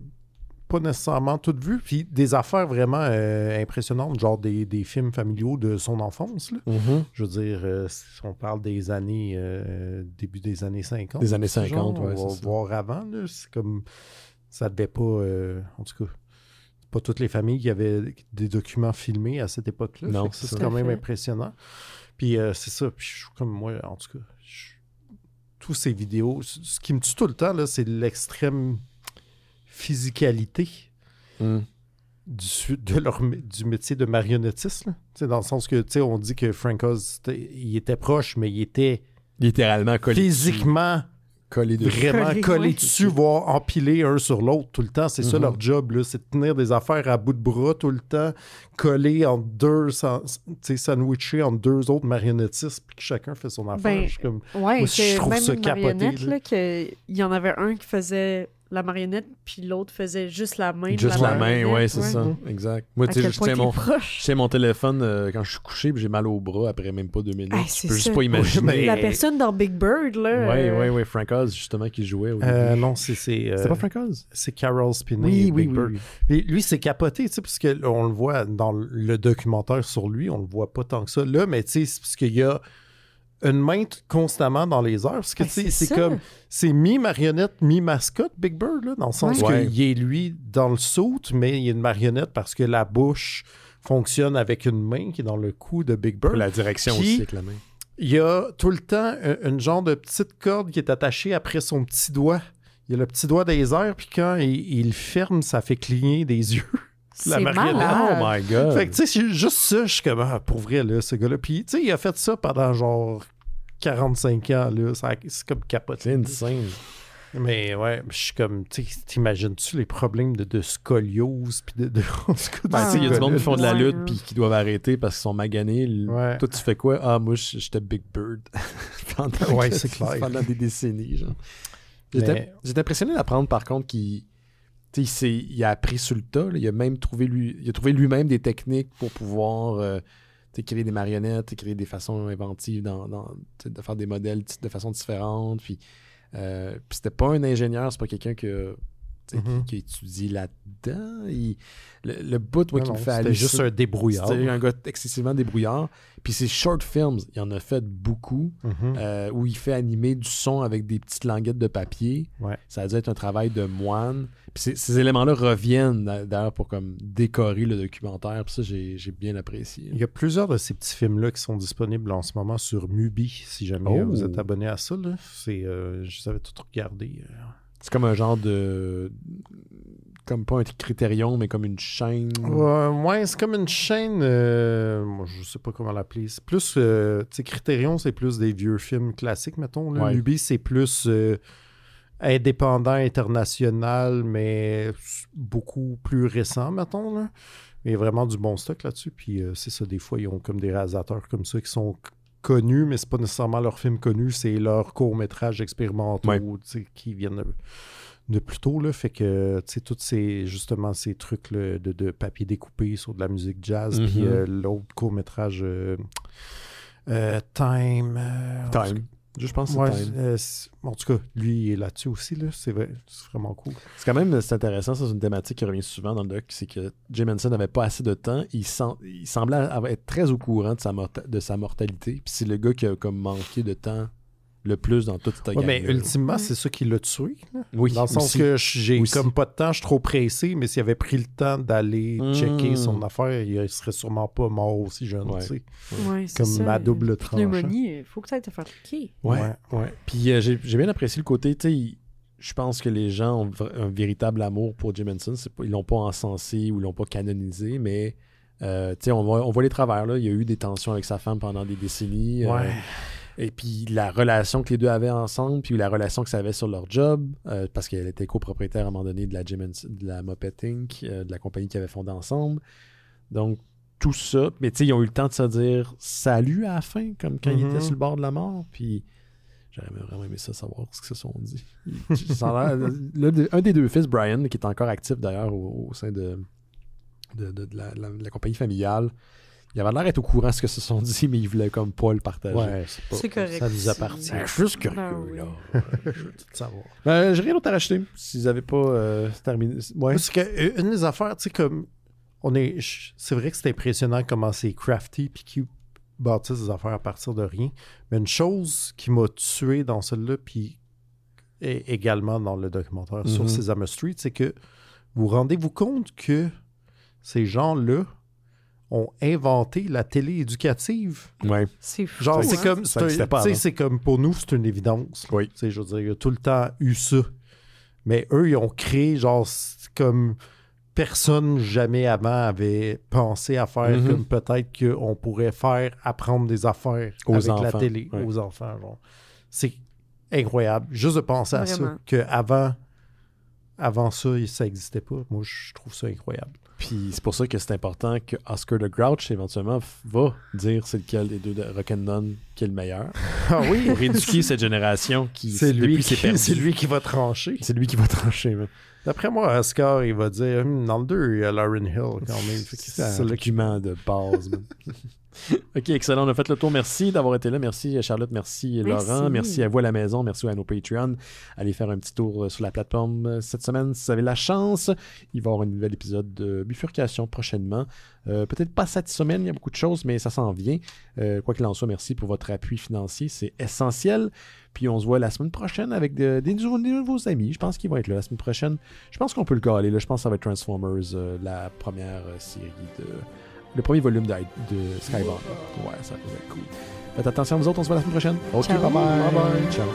pas nécessairement toutes vues. Puis des affaires vraiment euh, impressionnantes, genre des, films familiaux de son enfance. Mm-hmm. Je veux dire, euh, si on parle des années, euh, début des années 50. Des années 50, on voir avant. C'est comme. Ça devait pas. en tout cas, pas toutes les familles qui avaient des documents filmés à cette époque-là. c'est quand même impressionnant. Puis c'est ça. Puis je, comme moi, en tout cas, tous ces vidéos. Ce qui me tue tout le temps, c'est l'extrême physicalité hmm. du, de du métier de marionnettiste. Dans le sens que on dit que Frank Oz, il était proche, mais il était littéralement physiquement collé dessus. vraiment collé, dessus, voire empilé un sur l'autre tout le temps. C'est ça mm-hmm. leur job, c'est de tenir des affaires à bout de bras tout le temps, collé en deux, sandwiché en deux autres marionnettistes, puis que chacun fait son affaire. je, il y en avait un qui faisait la marionnette, puis l'autre faisait juste la main. Juste la, main, oui, c'est ça. Mm-hmm. Exact. Moi, tu sais, je tiens mon, téléphone euh, quand je suis couché, puis j'ai mal au bras après même pas deux minutes. je peux juste pas imaginer. La personne dans Big Bird, là. Oui, oui, euh, oui, Frank Oz, justement, qui jouait. Euh, non, c'est. C'est pas Frank Oz C'est Carol Spinney. Oui, Big Bird. lui, c'est capoté, tu sais, parce qu'on le voit dans le documentaire sur lui, on le voit pas tant que ça. Là, mais tu sais, c'est parce qu'il y a une main constamment dans les heures. Parce que ben, c'est comme c'est mi-marionnette, mi-mascotte, Big Bird, là, dans le sens où il est lui dans le saut, mais il est une marionnette parce que la bouche fonctionne avec une main qui est dans le cou de Big Bird. la direction aussi avec la main. Il y a tout le temps une, genre de petite corde qui est attachée après son petit doigt. Il y a le petit doigt des airs, puis quand il ferme, ça fait cligner des yeux. La marionnette. Oh my God. Fait que, tu sais, juste ça, je suis comme, ah, pour vrai, là, ce gars-là. Puis, tu sais, il a fait ça pendant genre 45 ans, là. C'est comme capoté. C'est insane. Mais ouais, je suis comme, tu t'imagines-tu les problèmes de, scoliose puis de, de... ben, il y a du monde qui font de la lutte puis qui doivent arrêter parce qu'ils sont maganés. Toi, tu fais quoi? Ah, moi, j'étais Big Bird pendant, ouais, pendant des décennies. J'étais impressionné d'apprendre, par contre, qu'il il a appris sur le tas. Il a même trouvé lui, il a trouvé lui-même des techniques pour pouvoir euh, créer des marionnettes, créer des façons inventives dans, de faire des modèles de façon différente. Euh, puis, c'était pas un ingénieur, c'est pas quelqu'un qui Mhm. qui, étudie là-dedans. Le, le, bout qui me fait aller. juste un débrouillard. C'était un gars excessivement débrouillard. Puis ses short films, il en a fait beaucoup, mhm. euh, où il fait animer du son avec des petites languettes de papier. Ça a dû être un travail de moine. Puis ces éléments-là reviennent d'ailleurs pour comme décorer le documentaire. Puis ça, j'ai bien apprécié. Il y a plusieurs de ces petits films-là qui sont disponibles en ce moment sur Mubi, si jamais oh! vous êtes abonné à ça. Là. c'est euh, je savais tout regarder. Euh, c'est comme un genre de. Comme pas un critérium, mais comme une chaîne. Ouais, c'est comme une chaîne. Euh, moi, je sais pas comment l'appeler. C'est plus. Euh, c'est plus des vieux films classiques, mettons. Là. c'est plus. Euh, indépendant international, mais beaucoup plus récent, mettons. Mais vraiment du bon stock là-dessus. Puis euh, c'est ça, des fois, ils ont comme des réalisateurs comme ça qui sont connus, mais c'est pas nécessairement leurs film connus, c'est leurs courts-métrages expérimentaux qui viennent de, plus tôt. Là, fait que tous ces justement ces trucs de, papier découpé sur de la musique jazz, puis mm-hmm. euh, l'autre court-métrage euh, euh, Time. Je pense que euh, En tout cas, lui, il est là-dessus aussi. Là. C'est, vrai, vraiment cool. C'est quand même intéressant. c'est une thématique qui revient souvent dans le doc. C'est que Jim Henson n'avait pas assez de temps. Il, il semblait être très au courant de sa, de sa mortalité. Puis c'est le gars qui a comme manqué de temps le plus dans toute ta ouais, Mais ultimement, c'est ça qui l'a tué. Oui, dans le sens que j'ai comme pas de temps, je suis trop pressé, mais s'il avait pris le temps d'aller hmm. checker son affaire, il serait sûrement pas mort aussi jeune. Ouais. Ouais. comme ma euh, double tranche. Pneumonie, il euh, faut que ça te cliquer. Ouais, ouais. Puis euh, j'ai bien apprécié le côté, tu sais, je pense que les gens ont un véritable amour pour Jim Henson. ils l'ont pas encensé ou ils l'ont pas canonisé, mais. Euh, on, on voit les travers. Là. Il y a eu des tensions avec sa femme pendant des décennies. Ouais. Et puis la relation que les deux avaient ensemble, puis la relation que ça avait sur leur job, euh, parce qu'elle était copropriétaire à un moment donné de la, de la Muppet Inc., euh, de la compagnie qu'ils avaient fondée ensemble. Donc tout ça, mais tu sais, ils ont eu le temps de se dire salut à la fin, comme quand ils mm-hmm. étaient sur le bord de la mort, puis. J'aurais vraiment aimé ça, savoir ce que se sont dit. un des deux fils, Brian, qui est encore actif d'ailleurs au, sein de, de, la, compagnie familiale, il avait l'air d'être au courant de ce que se sont dit, mais il voulait comme pas le partager. c'est correct. Ça nous appartient. je curieux, ben je veux tout savoir. Ben, j'ai rien d'autre à racheter S'ils vous pas euh, terminé. Parce que euh, une des affaires, tu comme. on est C'est vrai que c'est impressionnant comment c'est crafty puis qui bâtissent des affaires à partir de rien. Mais une chose qui m'a tué dans celle-là, puis également dans le documentaire sur mhm. Sesame Street, c'est que vous rendez-vous compte que ces gens-là ont inventé la télé éducative. Ouais. C'est fou. Genre, c'est hein? comme, comme pour nous, c'est une évidence. Oui. je veux dire, il y a tout le temps eu ça. Mais eux, ils ont créé, genre, comme personne jamais avant avait pensé à faire, mm-hmm. comme peut-être qu'on pourrait faire apprendre des affaires avec la télé aux enfants. C'est incroyable. Juste de penser à ça, qu'avant avant ça, ça n'existait pas. Moi, je trouve ça incroyable. Puis c'est pour ça que c'est important que Oscar de Grouch éventuellement va dire c'est lequel des deux de Rock'n'None qui est le meilleur. Ah oui. Pour éduquer cette génération qui c'est lui qui, c'est lui qui va trancher. C'est lui qui va trancher. Mais... D'après moi, Oscar, il va dire hmm, dans le 2, il y a Lauren Hill quand même. C'est document de base. OK, excellent. On a fait le tour. Merci d'avoir été là. Merci Charlotte, merci, Laurent, merci à vous à la maison, merci à nos Patreons. Allez faire un petit tour euh, sur la plateforme euh, cette semaine si vous avez la chance. Il va y avoir un nouvel épisode de Bifurcation prochainement. Euh, peut-être pas cette semaine, il y a beaucoup de choses, mais ça s'en vient. quoi qu'il en soit, merci pour votre appui financier, c'est essentiel. Puis on se voit la semaine prochaine avec des, nouveaux, amis. Je pense qu'ils vont être là la semaine prochaine. Je pense qu'on peut le caler. Je pense que ça va être Transformers, la première série de le premier volume de, de Skybound. Ouais, ça va cool. Faites attention à vous autres, on se voit la semaine prochaine. Ok, bye bye. Bye bye. Ciao.